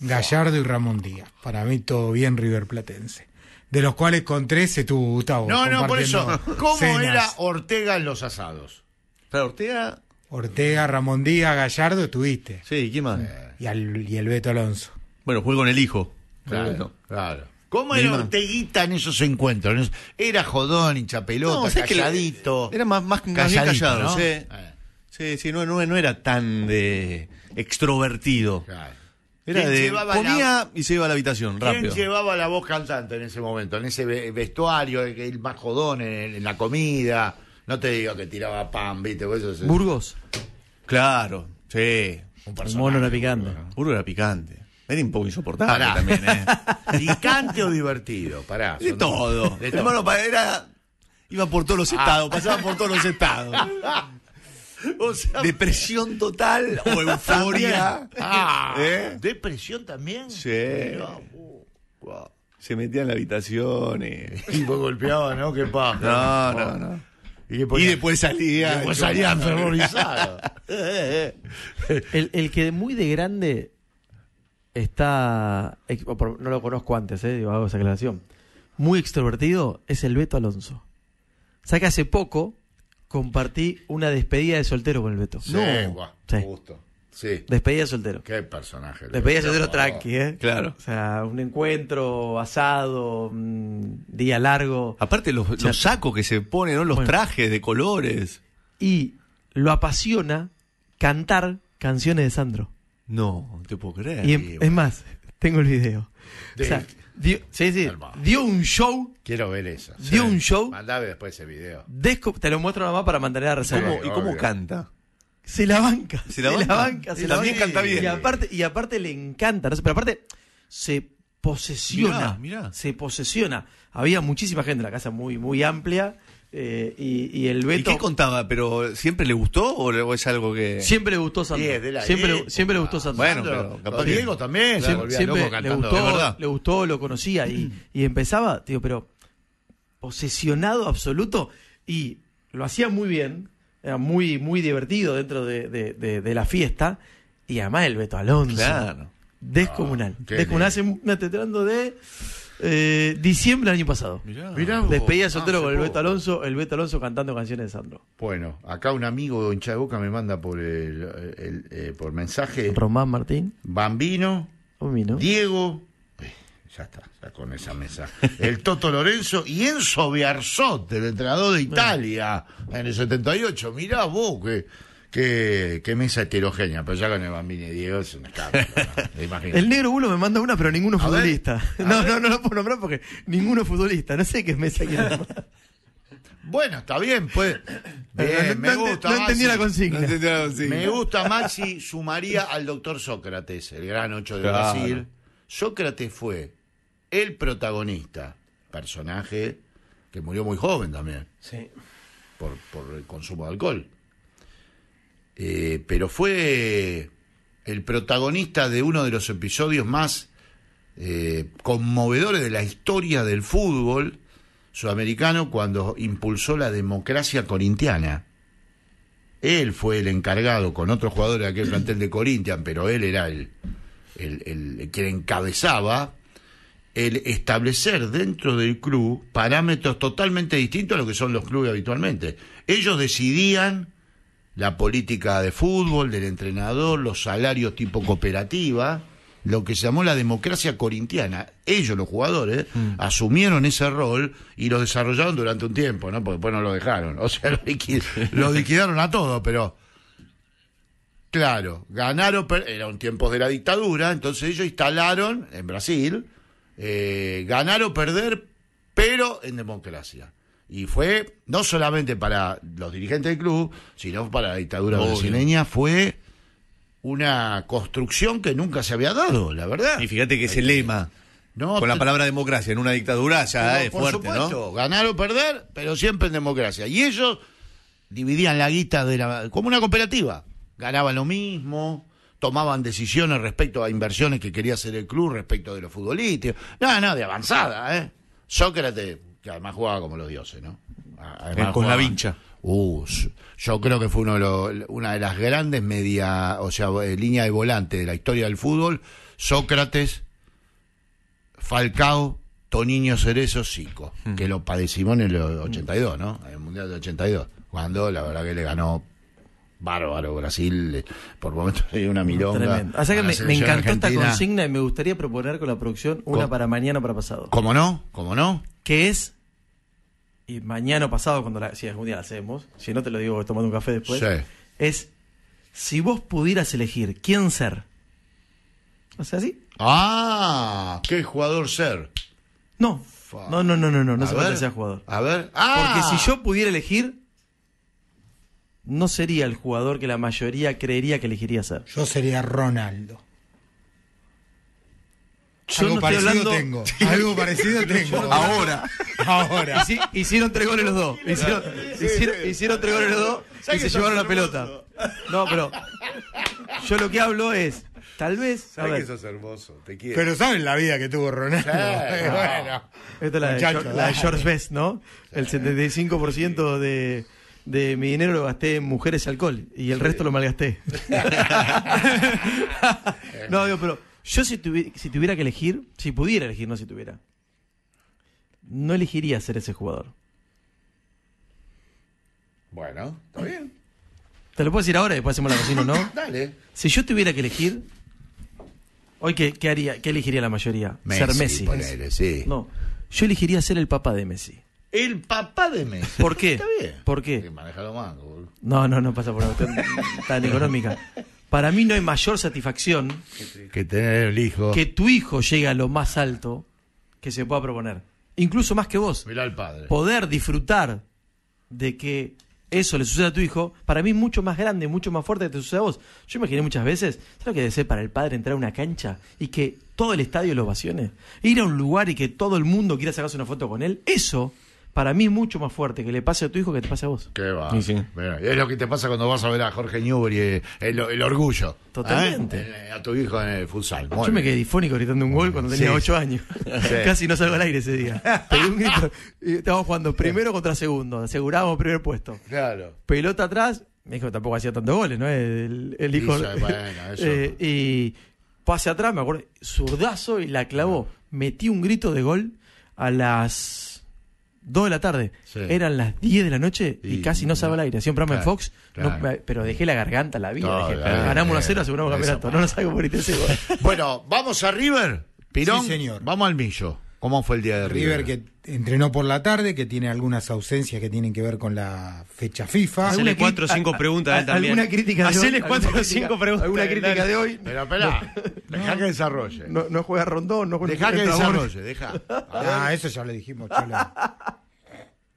Gallardo y Ramón Díaz. Para mí todo bien River Platense. De los cuales con tres se tuvo Gustavo. No, no, por eso. ¿Cómo era Ortega en los asados? Pero Ortega. Ortega, Ramón Díaz, Gallardo, estuviste. Sí, ¿quién más? Eh, y, el Beto Alonso. Bueno, fue con el hijo. Claro, claro. ¿Cómo era Orteguita en esos encuentros? Era jodón, hinchapelota, no, calladito. Era más, más, eh. Sí, sí, no, no, no era tan de extrovertido. Claro. Era comía y se iba a la habitación, ¿quién rápido. llevaba la voz cantante en ese momento? En ese vestuario, el más en, la comida. No te digo que tiraba pan, ¿viste? Pues ¿Burgos? Claro, sí. Un, mono era picante. Burgos era picante. Era un poco insoportable también, ¿eh? (laughs) ¿Picante o divertido? Pará. De todo. De Iba por todos los ah. estados, pasaba por todos los estados. (laughs) (laughs) depresión total o euforia. (laughs) ¿Eh? Ah, ¿Depresión también? Sí. Se metía en la habitación y. (laughs) y ¿no? Qué paja. No, no, no. Y, después salía. después salía eh, eh, el, que muy de grande está. No lo conozco antes, ¿eh? hago esa aclaración. Muy extrovertido es el Beto Alonso. O sea que hace poco compartí una despedida de soltero con el Beto. no. Gusto. Despedida de soltero. Qué personaje. Despedida de soltero tranqui, ¿eh? Claro. O sea, un encuentro, asado, día largo. Aparte, los, sacos que se ponen, ¿no? los trajes de colores. Y lo apasiona cantar canciones de Sandro. No, no te puedo creer. Em, y es más, tengo el video. De, Dio, un show. Quiero ver eso. Dio un show. Mandame después ese video. te lo muestro nada más para mantener la reserva. ¿Y cómo canta? Se la banca. Se la banca. Se la banca. canta bien. Y aparte, y aparte le encanta. pero aparte, se posesiona. Se posesiona. Había muchísima gente en la casa, muy, muy amplia. Eh, y, el Beto. ¿Y qué contaba? ¿Pero siempre le gustó o es algo que.? Siempre le gustó saber siempre, siempre le gustó Bueno, pero capaz Diego también. siempre, le, gustó, le gustó, lo conocía y, (clears throat) y empezaba, digo, pero obsesionado absoluto y lo hacía muy bien, era muy, muy divertido dentro de, de, la fiesta y además el Beto Alonso. Claro. Descomunal. Ah, descomunal, hace me de eh, diciembre del año pasado. Mirá, Mirá Despedida ah, soltero con el Beto Alonso, el Beto Alonso cantando canciones de Sandro. Bueno, acá un amigo Chá de boca me manda por el, eh, por mensaje. Román Martín. Bambino. Diego. Eh, ya está, ya con esa mesa. El Toto Lorenzo y Enzo Biarzot, el entrenador de Italia, en el 78. Mirá vos, que Qué, mesa heterogénea, pero ya con el Bambini Diego es un escándalo. (laughs) el negro Bulo me manda una, pero ninguno futbolista. (laughs) no, no, no, lo puedo nombrar porque ninguno futbolista. No sé qué mesa quiere (laughs) Bueno, está bien, pues. Bien, me gusta. No entendí, la consigna. Me gusta más si sumaría al doctor Sócrates, el gran ocho de Brasil. Sócrates fue el protagonista, personaje que murió muy joven también. Sí. Por, por el consumo de alcohol eh, pero fue el protagonista de uno de los episodios más eh, conmovedores de la historia del fútbol sudamericano cuando impulsó la democracia corintiana. Él fue el encargado con otros jugadores de aquel plantel de Corinthians, pero él era el, el, el quien encabezaba el establecer dentro del club parámetros totalmente distintos a lo que son los clubes habitualmente. Ellos decidían la política de fútbol, del entrenador, los salarios tipo cooperativa, lo que se llamó la democracia corintiana. Ellos, los jugadores, mm. asumieron ese rol y lo desarrollaron durante un tiempo, ¿no? Porque después no lo dejaron. (laughs) O sea, lo, liquidaron a todos, pero. Claro, ganaron, un tiempo de la dictadura, entonces ellos instalaron en Brasil, eh, ganar o perder, pero en democracia. Y fue no solamente para los dirigentes del club, sino para la dictadura brasileña, fue una construcción que nunca se había dado, la verdad. Y fíjate que ese lema, no, con la palabra democracia, en una dictadura ya es fuerte, Ganar o perder, pero siempre en democracia. Y ellos dividían la guita de la, como una cooperativa. Ganaban lo mismo, tomaban decisiones respecto a inversiones que quería hacer el club, respecto de los futbolistas. Nada, nada, de avanzada, ¿eh? Sócrates que además jugaba como los dioses, ¿no? Eh, con la vincha. Uh, yo creo que fue uno de una de las grandes media, o sea, eh, línea de volante de la historia del fútbol. Sócrates, Falcao, Toniño Cerezo, Zico, hmm. que lo padecimos en el 82, ¿no? En el Mundial del 82, cuando la verdad que le ganó bárbaro Brasil, eh, por momentos hay una milonga. O sea que me, encantó esta consigna y me gustaría proponer con la producción una para mañana o para pasado. ¿Cómo no? ¿Cómo no? ¿Qué es y mañana o pasado cuando la, si algún día la hacemos, si no te lo digo tomando un café después, es si vos pudieras elegir quién ser. O sea, así. Ah, qué jugador ser. No. No, no, no, no, no, no a se ver, ser jugador. A ver. Porque si ah. yo pudiera elegir no sería el jugador que la mayoría creería que elegiría ser. Yo sería Ronaldo. (laughs) algo parecido tengo. Algo parecido tengo. Ahora. Ahora. hicieron tres goles los dos. Hicieron, tres goles los dos y se llevaron la pelota. No, pero yo lo que hablo es Tal vez. Sabes que sos hermoso, te quiero. Pero sabes la vida que tuvo Ronaldo. (laughs) bueno. Esta es la, de, George Best, ¿no? El 75% de, de mi dinero lo gasté en mujeres y alcohol y el resto lo malgasté. (laughs) no, pero yo si, tuviera que elegir, si pudiera elegir, no si tuviera, no elegiría ser ese jugador. Bueno, está bien. Te lo puedo decir ahora y después hacemos la cocina, ¿no? (laughs) Dale. Si yo tuviera que elegir, hoy qué, haría, qué elegiría la mayoría? ser Messi. No, yo elegiría ser el papá de Messi. El papá de Messi. ¿Por qué? Está ¿Por qué? maneja No, no, no pasa por la cuestión (laughs) tan económica. Para mí no hay mayor satisfacción Que tener el hijo. que tu hijo llegue a lo más alto que se pueda proponer. Incluso más que vos. Mirá al padre. Poder disfrutar de que eso le suceda a tu hijo, para mí es mucho más grande, mucho más fuerte que te suceda a vos. Yo imaginé muchas veces, ¿sabes lo que debe para el padre entrar a una cancha y que todo el estadio lo ovacione? Ir a un lugar y que todo el mundo quiera sacarse una foto con él. Eso para mí es mucho más fuerte que le pase a tu hijo que te pase a vos. Qué va. Sí, es lo que te pasa cuando vas a ver a Jorge Newbery, eh, el, el orgullo. Totalmente. ¿Eh? Eh, a tu hijo en el futsal. Yo me quedé difónico gritando un gol cuando tenía ocho años. (laughs) Casi no salgo al aire ese día. (laughs) un grito. Estábamos jugando primero contra segundo. Asegurábamos primer puesto. Claro. Pelota atrás. Mi hijo tampoco hacía tantos goles, ¿no? El, hijo. bueno, eso. (laughs) y pase atrás, me acuerdo. Zurdazo y la clavó. Ah. Metí un grito de gol a las Dos de la tarde. Eran las diez de la noche y, casi no estaba el aire. Hacía un en Fox, pero dejé la garganta, la vida. ganamos 1 a 0, aseguramos campeonato. No nos hago por intensivo Bueno, vamos a River. Pirón, señor. vamos al millo. ¿Cómo fue el día de River? River que entrenó por la tarde, que tiene algunas ausencias que tienen que ver con la fecha FIFA. Hacele cuatro o cinco preguntas a, también. Alguna crítica de Hacele cuatro o cinco preguntas. Alguna crítica de hoy. Pero espera, deja que desarrolle. No, no, juega rondón, no juega Deja que desarrolle, deja. Ah, eso ya lo dijimos, chola.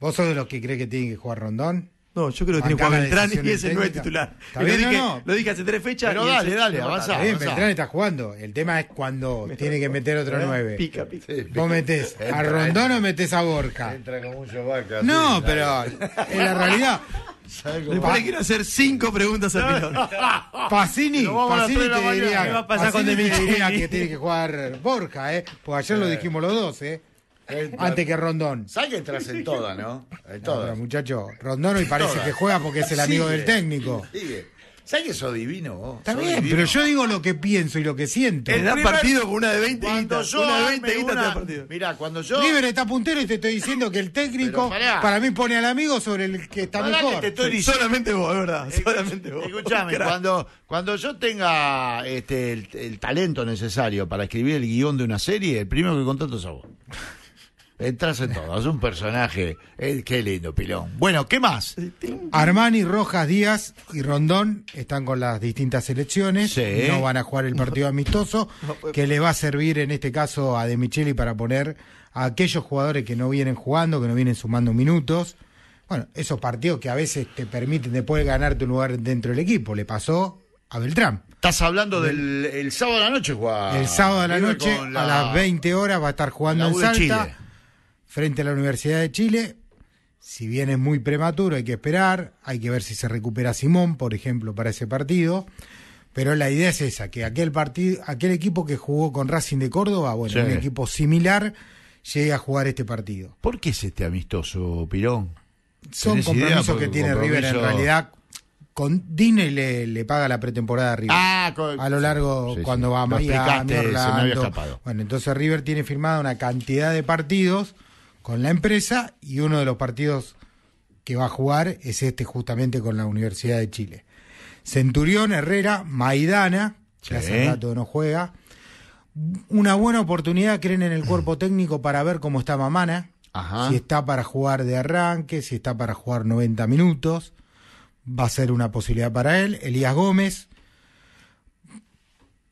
¿Vos sos de los que cree que tiene que jugar rondón? No, yo creo que tiene que Beltrán y ese es titular. Lo dije, no? lo, dije, hace tres fechas. Pero y dale, dale, avanza. Beltrán está jugando. El tema es cuando (laughs) tiene que meter otro ¿Eh? nueve. Pica, pica. Vos metés (laughs) a Rondón o metés a Borja? Entra con No, pero (laughs) en la realidad. Después le quiero hacer cinco preguntas al piloto. Pacini, Pacini te diría, Pacini te diría que tiene que jugar Borja, ¿eh? Porque ayer lo eh. dijimos los dos, ¿eh? antes que Rondón. Sabe que entras en toda, ¿no? En todas. No, pero muchacho, Rondón hoy parece que juega porque es el amigo del técnico. Sigue. ¿Sabes que sos divino vos? Está bien, pero yo digo lo que pienso y lo que siento. En primer partido con una de 20 cuando yo una de 20 Mirá, cuando yo... River está puntero y te estoy diciendo que el técnico para mí pone al amigo sobre el que está mejor. Solamente vos, es verdad. Eh, solamente vos. Escuchame, cuando, cuando yo tenga este, el, talento necesario para escribir el guión de una serie, el primero que contrato es a vos. Entras en todo, es un personaje. Eh, qué lindo, Pilón. Bueno, ¿qué más? Armani, Rojas, Díaz y Rondón están con las distintas selecciones. No van a jugar el partido amistoso, que le va a servir en este caso a De Micheli para poner a aquellos jugadores que no vienen jugando, que no vienen sumando minutos. Bueno, esos partidos que a veces te permiten después ganarte un lugar dentro del equipo. Le pasó a Beltrán. Estás hablando del, sábado de la noche, El sábado de la noche, a las 20 horas, va a estar jugando en Salta frente a la Universidad de Chile. Si bien es muy prematuro, hay que esperar, hay que ver si se recupera Simón, por ejemplo, para ese partido. Pero la idea es esa, que aquel partido, aquel equipo que jugó con Racing de Córdoba, bueno, un equipo similar, llegue a jugar este partido. ¿Por qué es este amistoso, Pirón? Son compromisos que tiene River en realidad. Con Dine le, paga la pretemporada a River. Ah, a lo largo, cuando va a bueno, entonces River tiene firmado una cantidad de partidos con la empresa y uno de los partidos que va a jugar es este justamente con la Universidad de Chile. Centurión, Herrera, Maidana, que rato no juega. Una buena oportunidad, creen en el cuerpo (clears throat) técnico para ver cómo está Mamana, si está para jugar de arranque, si está para jugar 90 minutos. Va a ser una posibilidad para él. Elías Gómez.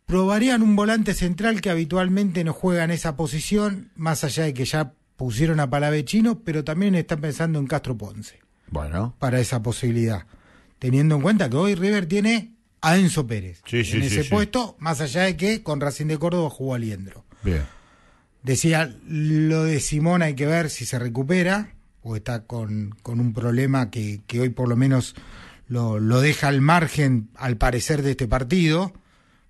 Probarían un volante central que habitualmente no juega en esa posición, más allá de que ya pusieron a Palavecino, pero también están pensando en Castro Ponce. Bueno. Para esa posibilidad. Teniendo en cuenta que hoy River tiene a Enzo Pérez. en ese puesto, más allá de que con Racing de Córdoba jugó Aliendro. Bien. Decía, lo de Simón hay que ver si se recupera, o está con, con un problema que, que, hoy por lo menos lo, lo deja al margen, al parecer, de este partido.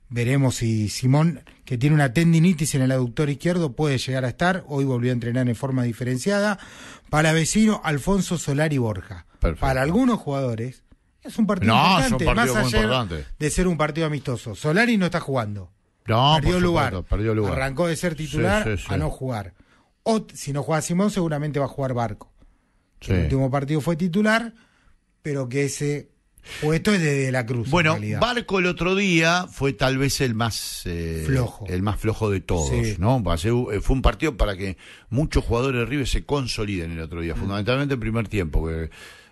Veremos si Simón, que tiene una tendinitis en el aductor izquierdo, puede llegar a estar. Hoy volvió a entrenar en forma diferenciada. Para vecino, Alfonso Solari Borja. Para algunos jugadores, es un partido importante. más importante. de ser un partido amistoso. Solari no está jugando. No, perdió, lugar. Arrancó de ser titular a no jugar. O, si no juega Simón, seguramente va a jugar Barco. El último partido fue titular, pero que ese o esto es de la cruz. Bueno, Barco el otro día fue tal vez el más eh, flojo. El más flojo de todos, ¿no? Eh, fue un partido para que muchos jugadores de River se consoliden el otro día, mm. fundamentalmente en primer tiempo,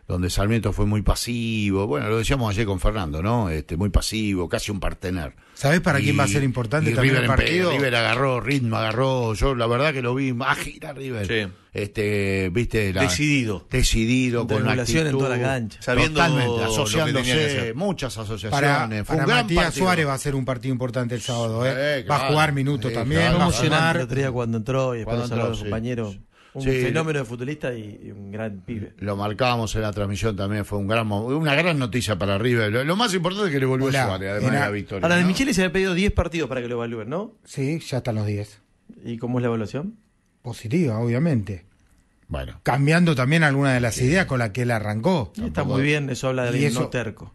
donde Sarmiento fue muy pasivo, bueno, lo decíamos ayer con Fernando, ¿no? Este, muy pasivo, casi un partener. ¿Sabés para quién va a ser importante también River el partido? River agarró ritmo, agarró, yo la verdad que lo vi ágil ah, a River. Sí. Este, viste, la, decidido. Decidido, con actitud, toda la cancha. asociándose, muchas asociaciones. Para, Matías Suárez va a ser un partido importante el sábado, ¿eh? va a jugar minutos también. Va a llenar. cuando entró y a los compañeros un fenómeno de futbolista y, un gran pibe. Lo marcábamos en la transmisión también, fue un gran una gran noticia para River. Lo, más importante es que le volvió Suárez, además de la victoria. Ahora, de Michele se había pedido 10 partidos para que lo evalúen, ¿no? Sí, ya están los 10. ¿Y cómo es la evaluación? Positiva, obviamente. Bueno. Cambiando también alguna de las ideas con las que él arrancó. Está muy bien, eso habla de alguien terco.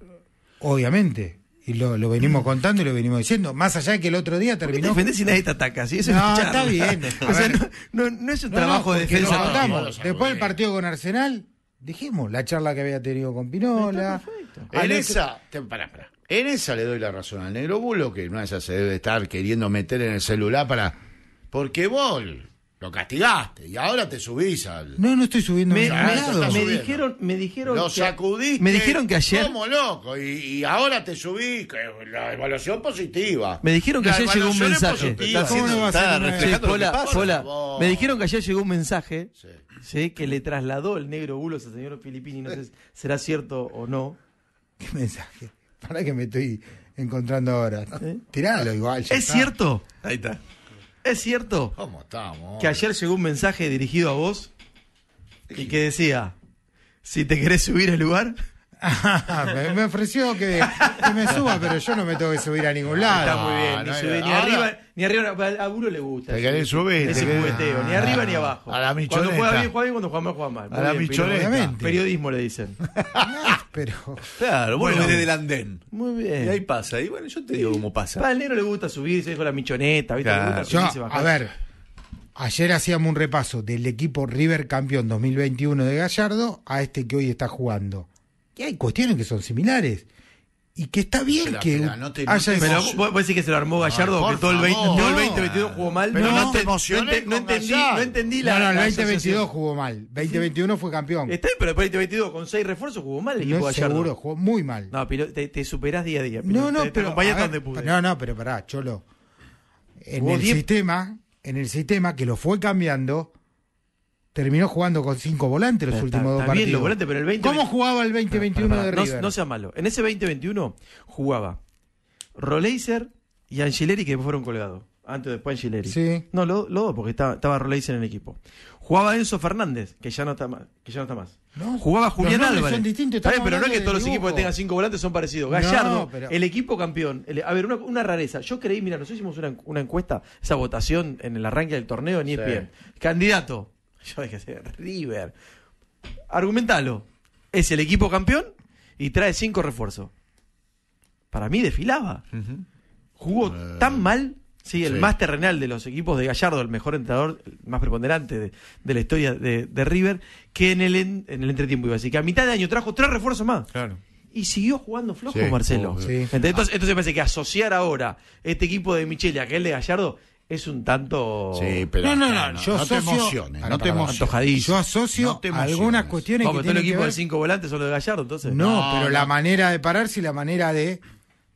Obviamente y lo, lo, venimos contando y lo venimos diciendo, más allá de que el otro día terminó. defendés si nadie te ataca, ¿sí? no, está bien. (laughs) no, es un trabajo de defensa. Después del partido con Arsenal, dijimos la charla que había tenido con Pinola. En esa, en esa le doy la razón al negro bulo, que no esa se debe estar queriendo meter en el celular para. Porque Bol lo castigaste y ahora te subís al. No, no estoy subiendo. Me, me, dijeron, me dijeron. Lo sacudiste. me dijeron que ayer. Como loco y, ahora te subí la evaluación positiva. Me dijeron que ayer llegó un mensaje. hola, hola. Me dijeron que ayer llegó un mensaje. Sí. que le trasladó el negro bulos al señor y No sé si será cierto o no. ¿Qué mensaje? Para que me estoy encontrando ahora. Tíralo ¿Eh? Tiralo igual. ¿Es cierto? Ahí está. ¿Es cierto ¿Cómo estamos? que ayer llegó un mensaje dirigido a vos y que decía, si te querés subir al lugar, (laughs) me, ofreció que, me suba, pero yo no me tengo que subir a ningún lado. Está muy bien, ni, ni arriba, ni arriba, a Buro le gusta. Ese jugueteo, ni arriba ni ah, abajo. A la michoneta. Cuando juega bien, cuando juega mal, juega mal. a la bien, Periodismo le dicen. Ah, pero... Claro, bueno, desde el andén. Muy bien. Y ahí pasa, y bueno, yo te digo cómo pasa. el negro le gusta subirse con la michoneta, ¿viste? Le gusta subirse, yo, A ver... Ayer hacíamos un repaso del equipo River campeón 2021 de Gallardo a este que hoy está jugando que hay cuestiones que son similares. Y que está bien que haya... No te, que se lo armó Gallardo, que todo el, 2022 jugó mal. Pero no, no te no, entendí, no entendí la. No, no, el 2022 jugó mal. 2021 fue campeón. Está bien, pero el 2022 con seis refuerzos jugó mal el equipo Gallardo. Seguro, jugó muy mal. No, pero te, te superás día a día. no, no, pero. Te ver, de puta. No, no, pero pará, Cholo. En el sistema, en el sistema que lo fue cambiando, terminó jugando con cinco volantes los últimos dos partidos. También los volantes, pero el 20, ¿Cómo jugaba el 2021 de River? No, sea malo. En ese 2021 jugaba Roleiser y Angileri que fueron colgados. Antes o después Angileri. Sí. No, lo dos, porque estaba, estaba Roleiser en el equipo. Jugaba Enzo Fernández, que ya no está más. Que ya no está más. jugaba Julián Álvarez. Son distintos, pero no es que todos los equipos que tengan cinco volantes son parecidos. Gallardo, el equipo campeón. a ver, una, rareza. Yo creí, mira, nosotros hicimos una, encuesta, esa votación en el arranque del torneo en ESPN. Candidato (laughs) Yo dije, River. Argumentalo. Es el equipo campeón y trae cinco refuerzos. Para mí desfilaba. Jugó eh, tan mal. Sí, el más terrenal de los equipos de Gallardo, el mejor entrenador, el más preponderante de, la historia de, River, que en el, entretiempo iba así, que a mitad de año trajo tres refuerzos más. Claro y siguió jugando flojo Marcelo. Entonces, entonces, parece que asociar ahora este equipo de Michelle, a aquel de Gallardo es un tanto. Sí, pero no, no, no, no, yo no asocio... te emociones, no te emociones. Yo asocio algunas cuestiones que todo el equipo de cinco volantes solo de Gallardo, entonces. No, pero la manera de pararse y la manera de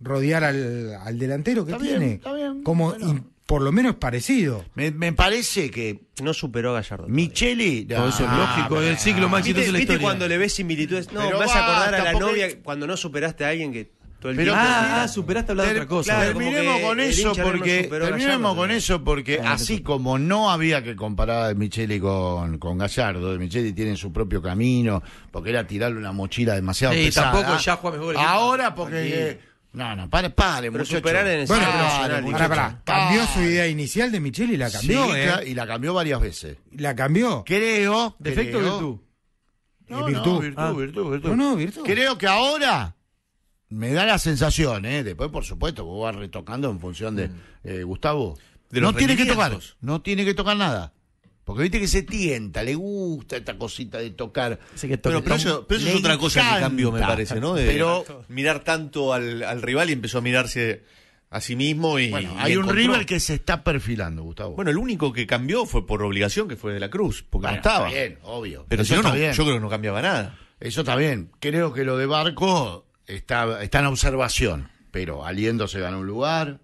rodear al, delantero que tiene. está bien, como por lo menos parecido. Me, parece que no superó a Gallardo. Micheli, eso es ah, lógico, es el ciclo más ¿Viste, de la ¿viste cuando le ves similitudes, no, pero vas a acordar a la novia cuando no superaste a alguien que pero ah, superaste hablar de otra cosa. terminemos con eso porque terminemos con eso porque así como no había que comparar a Micheli con, con Gallardo, De Micheli tiene su propio camino, porque era tirarle una mochila demasiado sí, pesada. tampoco ya juega mejor. Ahora porque no, no, pare, pare, pero superar en el bueno, para, para. cambió su idea inicial de Micheli y la cambió, sí, ¿eh? y la cambió varias veces. La cambió. Creo, defecto creo, virtud. No, virtud. No, virtud, ah. virtud, virtud. No, no, virtud. Creo que ahora me da la sensación, ¿eh? después por supuesto vos vas retocando en función de mm. eh, Gustavo. no tiene que tocar, no tiene que tocar nada. Porque viste que se tienta, le gusta esta cosita de tocar. pero, eso, es otra cosa que cambió, me parece, ¿no? pero (laughs) mirar tanto al, rival y empezó a mirarse a sí mismo y. hay un rival que se está perfilando, Gustavo. Bueno, el único que cambió fue por obligación, que fue de la Cruz, porque no estaba. bien, obvio. Pero si no, yo creo que no cambiaba nada. Eso está bien. Creo que lo de Barco está, en observación, pero aliéndose se un lugar,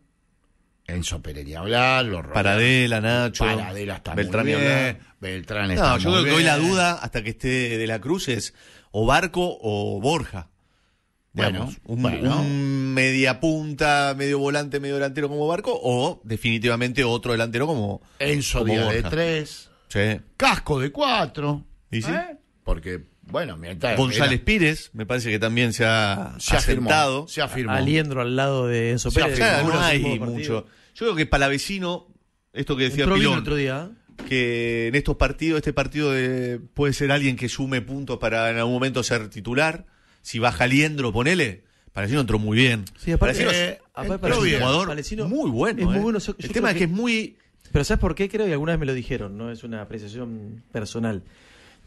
Enzo Pérez ni hablar, los Paradela, Nacho. Paradela está Beltrán muy bien, Beltrán está No, yo muy la duda, hasta que esté de la Cruz, es o Barco o Borja. Digamos, un, media punta, medio volante, medio delantero como Barco, o definitivamente otro delantero como Enzo de tres, sí. Casco de cuatro. ¿Y sí? ¿Eh? Porque bueno, González Pires, me parece que también se ha, se ha Se Aliendro al lado de Enzo Pérez. no hay mucho. Yo creo que Palavecino, esto que decía Pilón, otro día. ¿eh? que en estos partidos, este partido de, puede ser alguien que sume puntos para en algún momento ser titular. Si baja Aliendro, ponele. Palacino entró muy bien. Sí, eh, bien. muy bueno. Eh. el tema es que es muy. Pero ¿sabes por qué? Creo que algunas vez me lo dijeron, no es una apreciación personal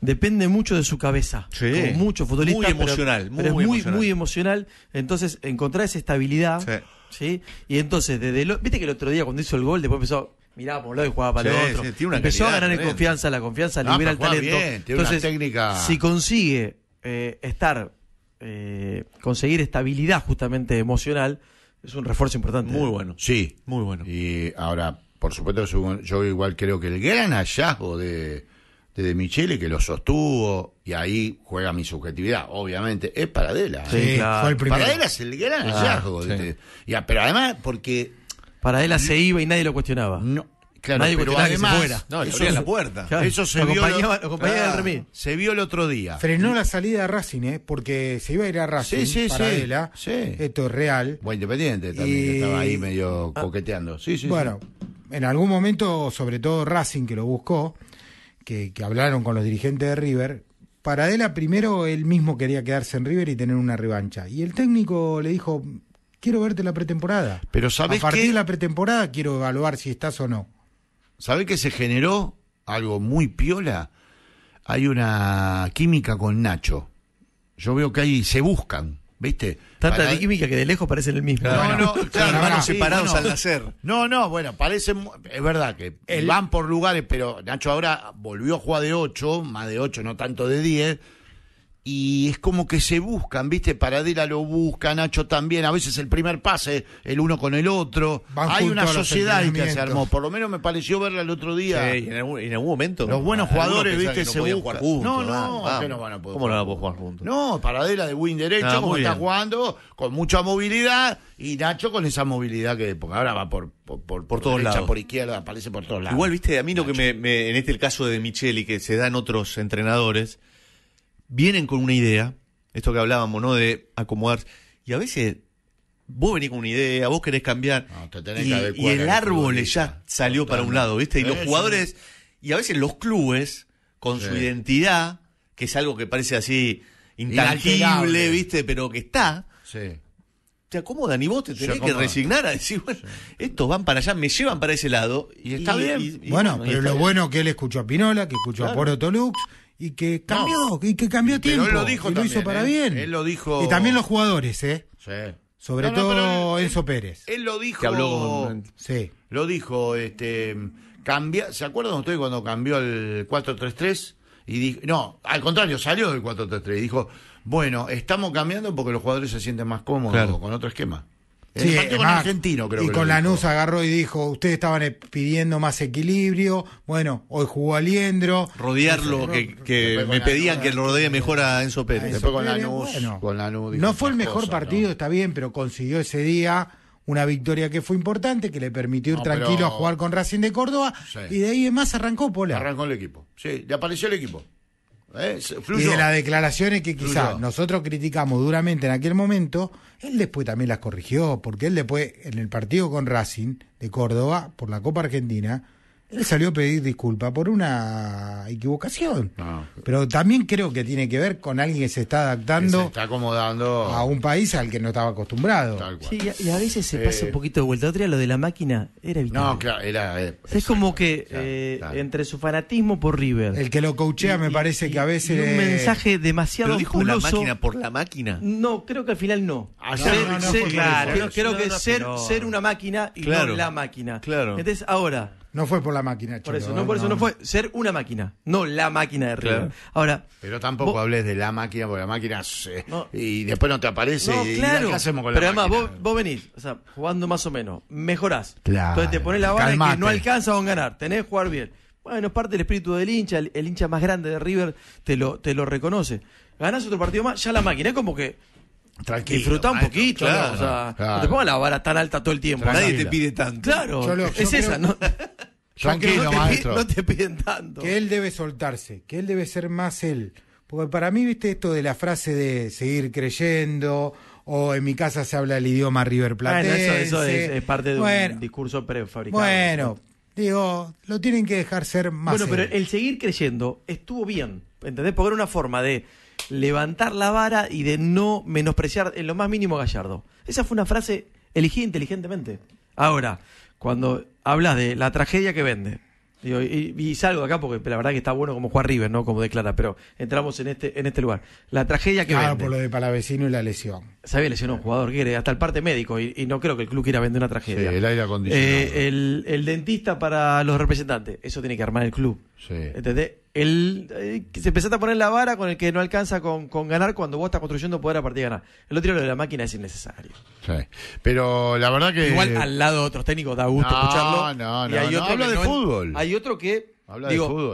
depende mucho de su cabeza. Sí. Como muchos Muy emocional, muy, muy, emocional. muy emocional. Entonces, encontrar esa estabilidad. Sí. Y entonces, desde lo, viste que el otro día cuando hizo el gol, después empezó miraba por un lado y jugaba para el otro. Empezó a ganar en confianza, la confianza ah, libera el talento. tiene Entonces, técnica... si consigue eh, estar, eh, conseguir estabilidad justamente emocional, es un refuerzo importante. Muy bueno. Sí. Muy bueno. Y ahora, por supuesto, yo igual creo que el gran hallazgo de de, Michele que lo sostuvo y ahí juega mi subjetividad, obviamente. Es Paradela. ¿eh? Sí, claro. el Paradela es el gran hallazgo. pero además, porque. Paradela se iba y nadie lo cuestionaba. No, Claro, Nadie pero se No, eso, la puerta. eso se vio, ah, se vio el otro día. Frenó la salida de Racing, ¿eh? porque se iba a ir a Racing, sí, sí, Paradela, esto es real. O Independiente también, que estaba ahí medio ah. coqueteando. Sí, sí, bueno, en algún momento, sobre todo Racing que lo buscó, que, hablaron con los dirigentes de River, para Paradela primero él mismo quería quedarse en River y tener una revancha. Y el técnico le dijo, quiero verte la pretemporada. Pero ¿sabes A partir de la pretemporada quiero evaluar si estás o no. Sabes que se generó algo muy piola? Hay una química con Nacho. Yo veo que ahí se buscan, ¿viste? Tanta de química que de lejos parecen el mismo. no, no, claro, hermanos separados al nacer. No, no, bueno, parece... Es verdad que van por lugares, pero Nacho ahora volvió a jugar de 8, más de 8, no tanto de 10 y es como que se buscan, ¿viste? Paradela lo busca, Nacho también, a veces el primer pase, el uno con el otro. Hay una sociedad que se armó, por lo menos me pareció verla el otro día. en, algún, momento. Los buenos jugadores, ¿viste? se buscan. no, no, ah, ¿Cómo no van a jugar juntos? No, Paradela de win derecho, ah, está jugando, con mucha movilidad, y Nacho con esa movilidad que ahora va por, por, por, todos lados. por izquierda, aparece por todos lados. Igual, ¿viste? A mí lo que me, en este el caso de Micheli, que se dan otros entrenadores vienen con una idea, esto que hablábamos, ¿no? De acomodar, Y a veces vos venís con una idea, vos querés cambiar. y, el árbol ya salió para un lado, ¿viste? Y los jugadores, y a veces los clubes, con su identidad, que es algo que parece así intangible, ¿viste? Pero que está. Sí. Te acomodan y vos te tenés que resignar a decir, bueno, estos van para allá, me llevan para ese lado. Y está bien. bueno, pero lo bueno que él escuchó a Pinola, que escuchó a Poro Tolux, y que cambió, y que cambió tiempo. él lo dijo y lo hizo para ¿eh? bien. Él lo dijo. Y también los jugadores, ¿eh? Sí. Sobre todo Enzo Pérez. Él lo dijo. Que habló Sí. Lo dijo, este. Cambia... ¿Se acuerdan ustedes cuando cambió el 4-3-3? Y dijo, no, al contrario, salió del 4-3-3 y dijo, bueno, estamos cambiando porque los jugadores se sienten más cómodos con otro esquema con argentino, Y con Lanús agarró y dijo, ustedes estaban eh, pidiendo más equilibrio, bueno, hoy jugó Aliendro. Rodearlo, que, me pedían que lo rodee mejor a Enzo Pérez. con Lanús, no fue el mejor partido, está bien, pero consiguió ese día una victoria que fue importante, que le permitió ir tranquilo a jugar con Racing de Córdoba, y de ahí en más arrancó Pola. Arrancó el equipo, sí, le apareció el equipo. ¿Eh? Y de las declaraciones que quizás nosotros criticamos duramente en aquel momento, él después también las corrigió, porque él después, en el partido con Racing de Córdoba, por la Copa Argentina, él salió a pedir disculpa por una equivocación. Ah. Pero también creo que tiene que ver con alguien que se está adaptando. Se está acomodando. A un país al que no estaba acostumbrado. Sí, y, a, veces se eh. pasa un poquito de vuelta. Otra, lo de la máquina era evitable. No, claro, es como que eh, entre su fanatismo por River. El que lo coachea me parece que a veces. un mensaje demasiado. ¿Pero dijo la máquina por la máquina? No, creo que al final no. Ah, creo, que ser, ser una máquina y no la máquina. Claro. Entonces, ahora. No fue por la máquina, chicos. ¿eh? Por eso, no, por eso no. fue ser una máquina, no la máquina de River. Ahora, pero tampoco hables de la máquina, porque la máquina eh, y después no te aparece. No, y, claro, hacemos con pero además vos, vos venís, o sea, jugando más o menos, mejorás. Claro, Entonces te pones la bala y no alcanzas a ganar, tenés que jugar bien. Bueno, es parte del espíritu del hincha, el, hincha más grande de River te lo, te lo reconoce. Ganás otro partido más, ya la máquina, es como que Tranquilo, Disfruta un poquito, ¿no? no te pongas la vara tan alta todo el tiempo. Nadie te pide tanto. Claro, es esa, ¿no? (laughs) Tranquilo, maestro. No te piden tanto. Que él debe soltarse, que él debe ser más él. Porque para mí, viste, esto de la frase de seguir creyendo, o en mi casa se habla el idioma River Plate. Ah, eso, es, parte de un discurso prefabricado. Bueno, digo, lo tienen que dejar ser más. Bueno, pero el seguir creyendo estuvo bien, ¿entendés? Porque era una forma de levantar la vara y de no menospreciar en lo más mínimo Gallardo. Esa fue una frase elegida inteligentemente. Ahora, cuando hablas de la tragedia que vende, y, salgo de acá porque la verdad que está bueno como Juan River, ¿no? Como declara, pero entramos en este, en este lugar. La tragedia que ah, vende. Claro, por lo de Palavecino y la lesión. Sabía lesionó un jugador quiere hasta el parte médico y, no creo que el club quiera vender una tragedia. el aire acondicionado. Eh, el, dentista para los representantes, eso tiene que armar el club. Sí el, eh, se empezó a poner la vara con el que no alcanza con, ganar cuando vos estás construyendo poder a partir de ganar. El otro lo de la máquina es innecesario. Pero la verdad que. Igual al lado de otros técnicos da gusto escucharlo. No, no, no. habla de fútbol. Hay otro que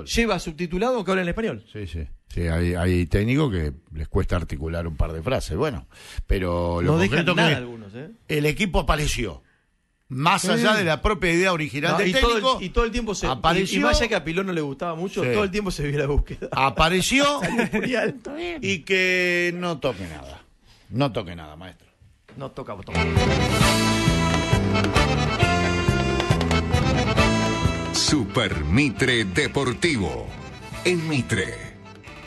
lleva subtitulado que habla en español. Sí, sí. hay, hay técnicos que les cuesta articular un par de frases. Bueno, pero lo no dejan nada algunos, ¿eh? El equipo apareció más allá de la propia idea original del y técnico. Todo el, y todo el tiempo se apareció. Y, más allá que a Pilón no le gustaba mucho, todo el tiempo se vio la búsqueda. Apareció (laughs) (laughs) y que no toque nada. No toque nada, maestro. No toca botón. Super Mitre Deportivo. En Mitre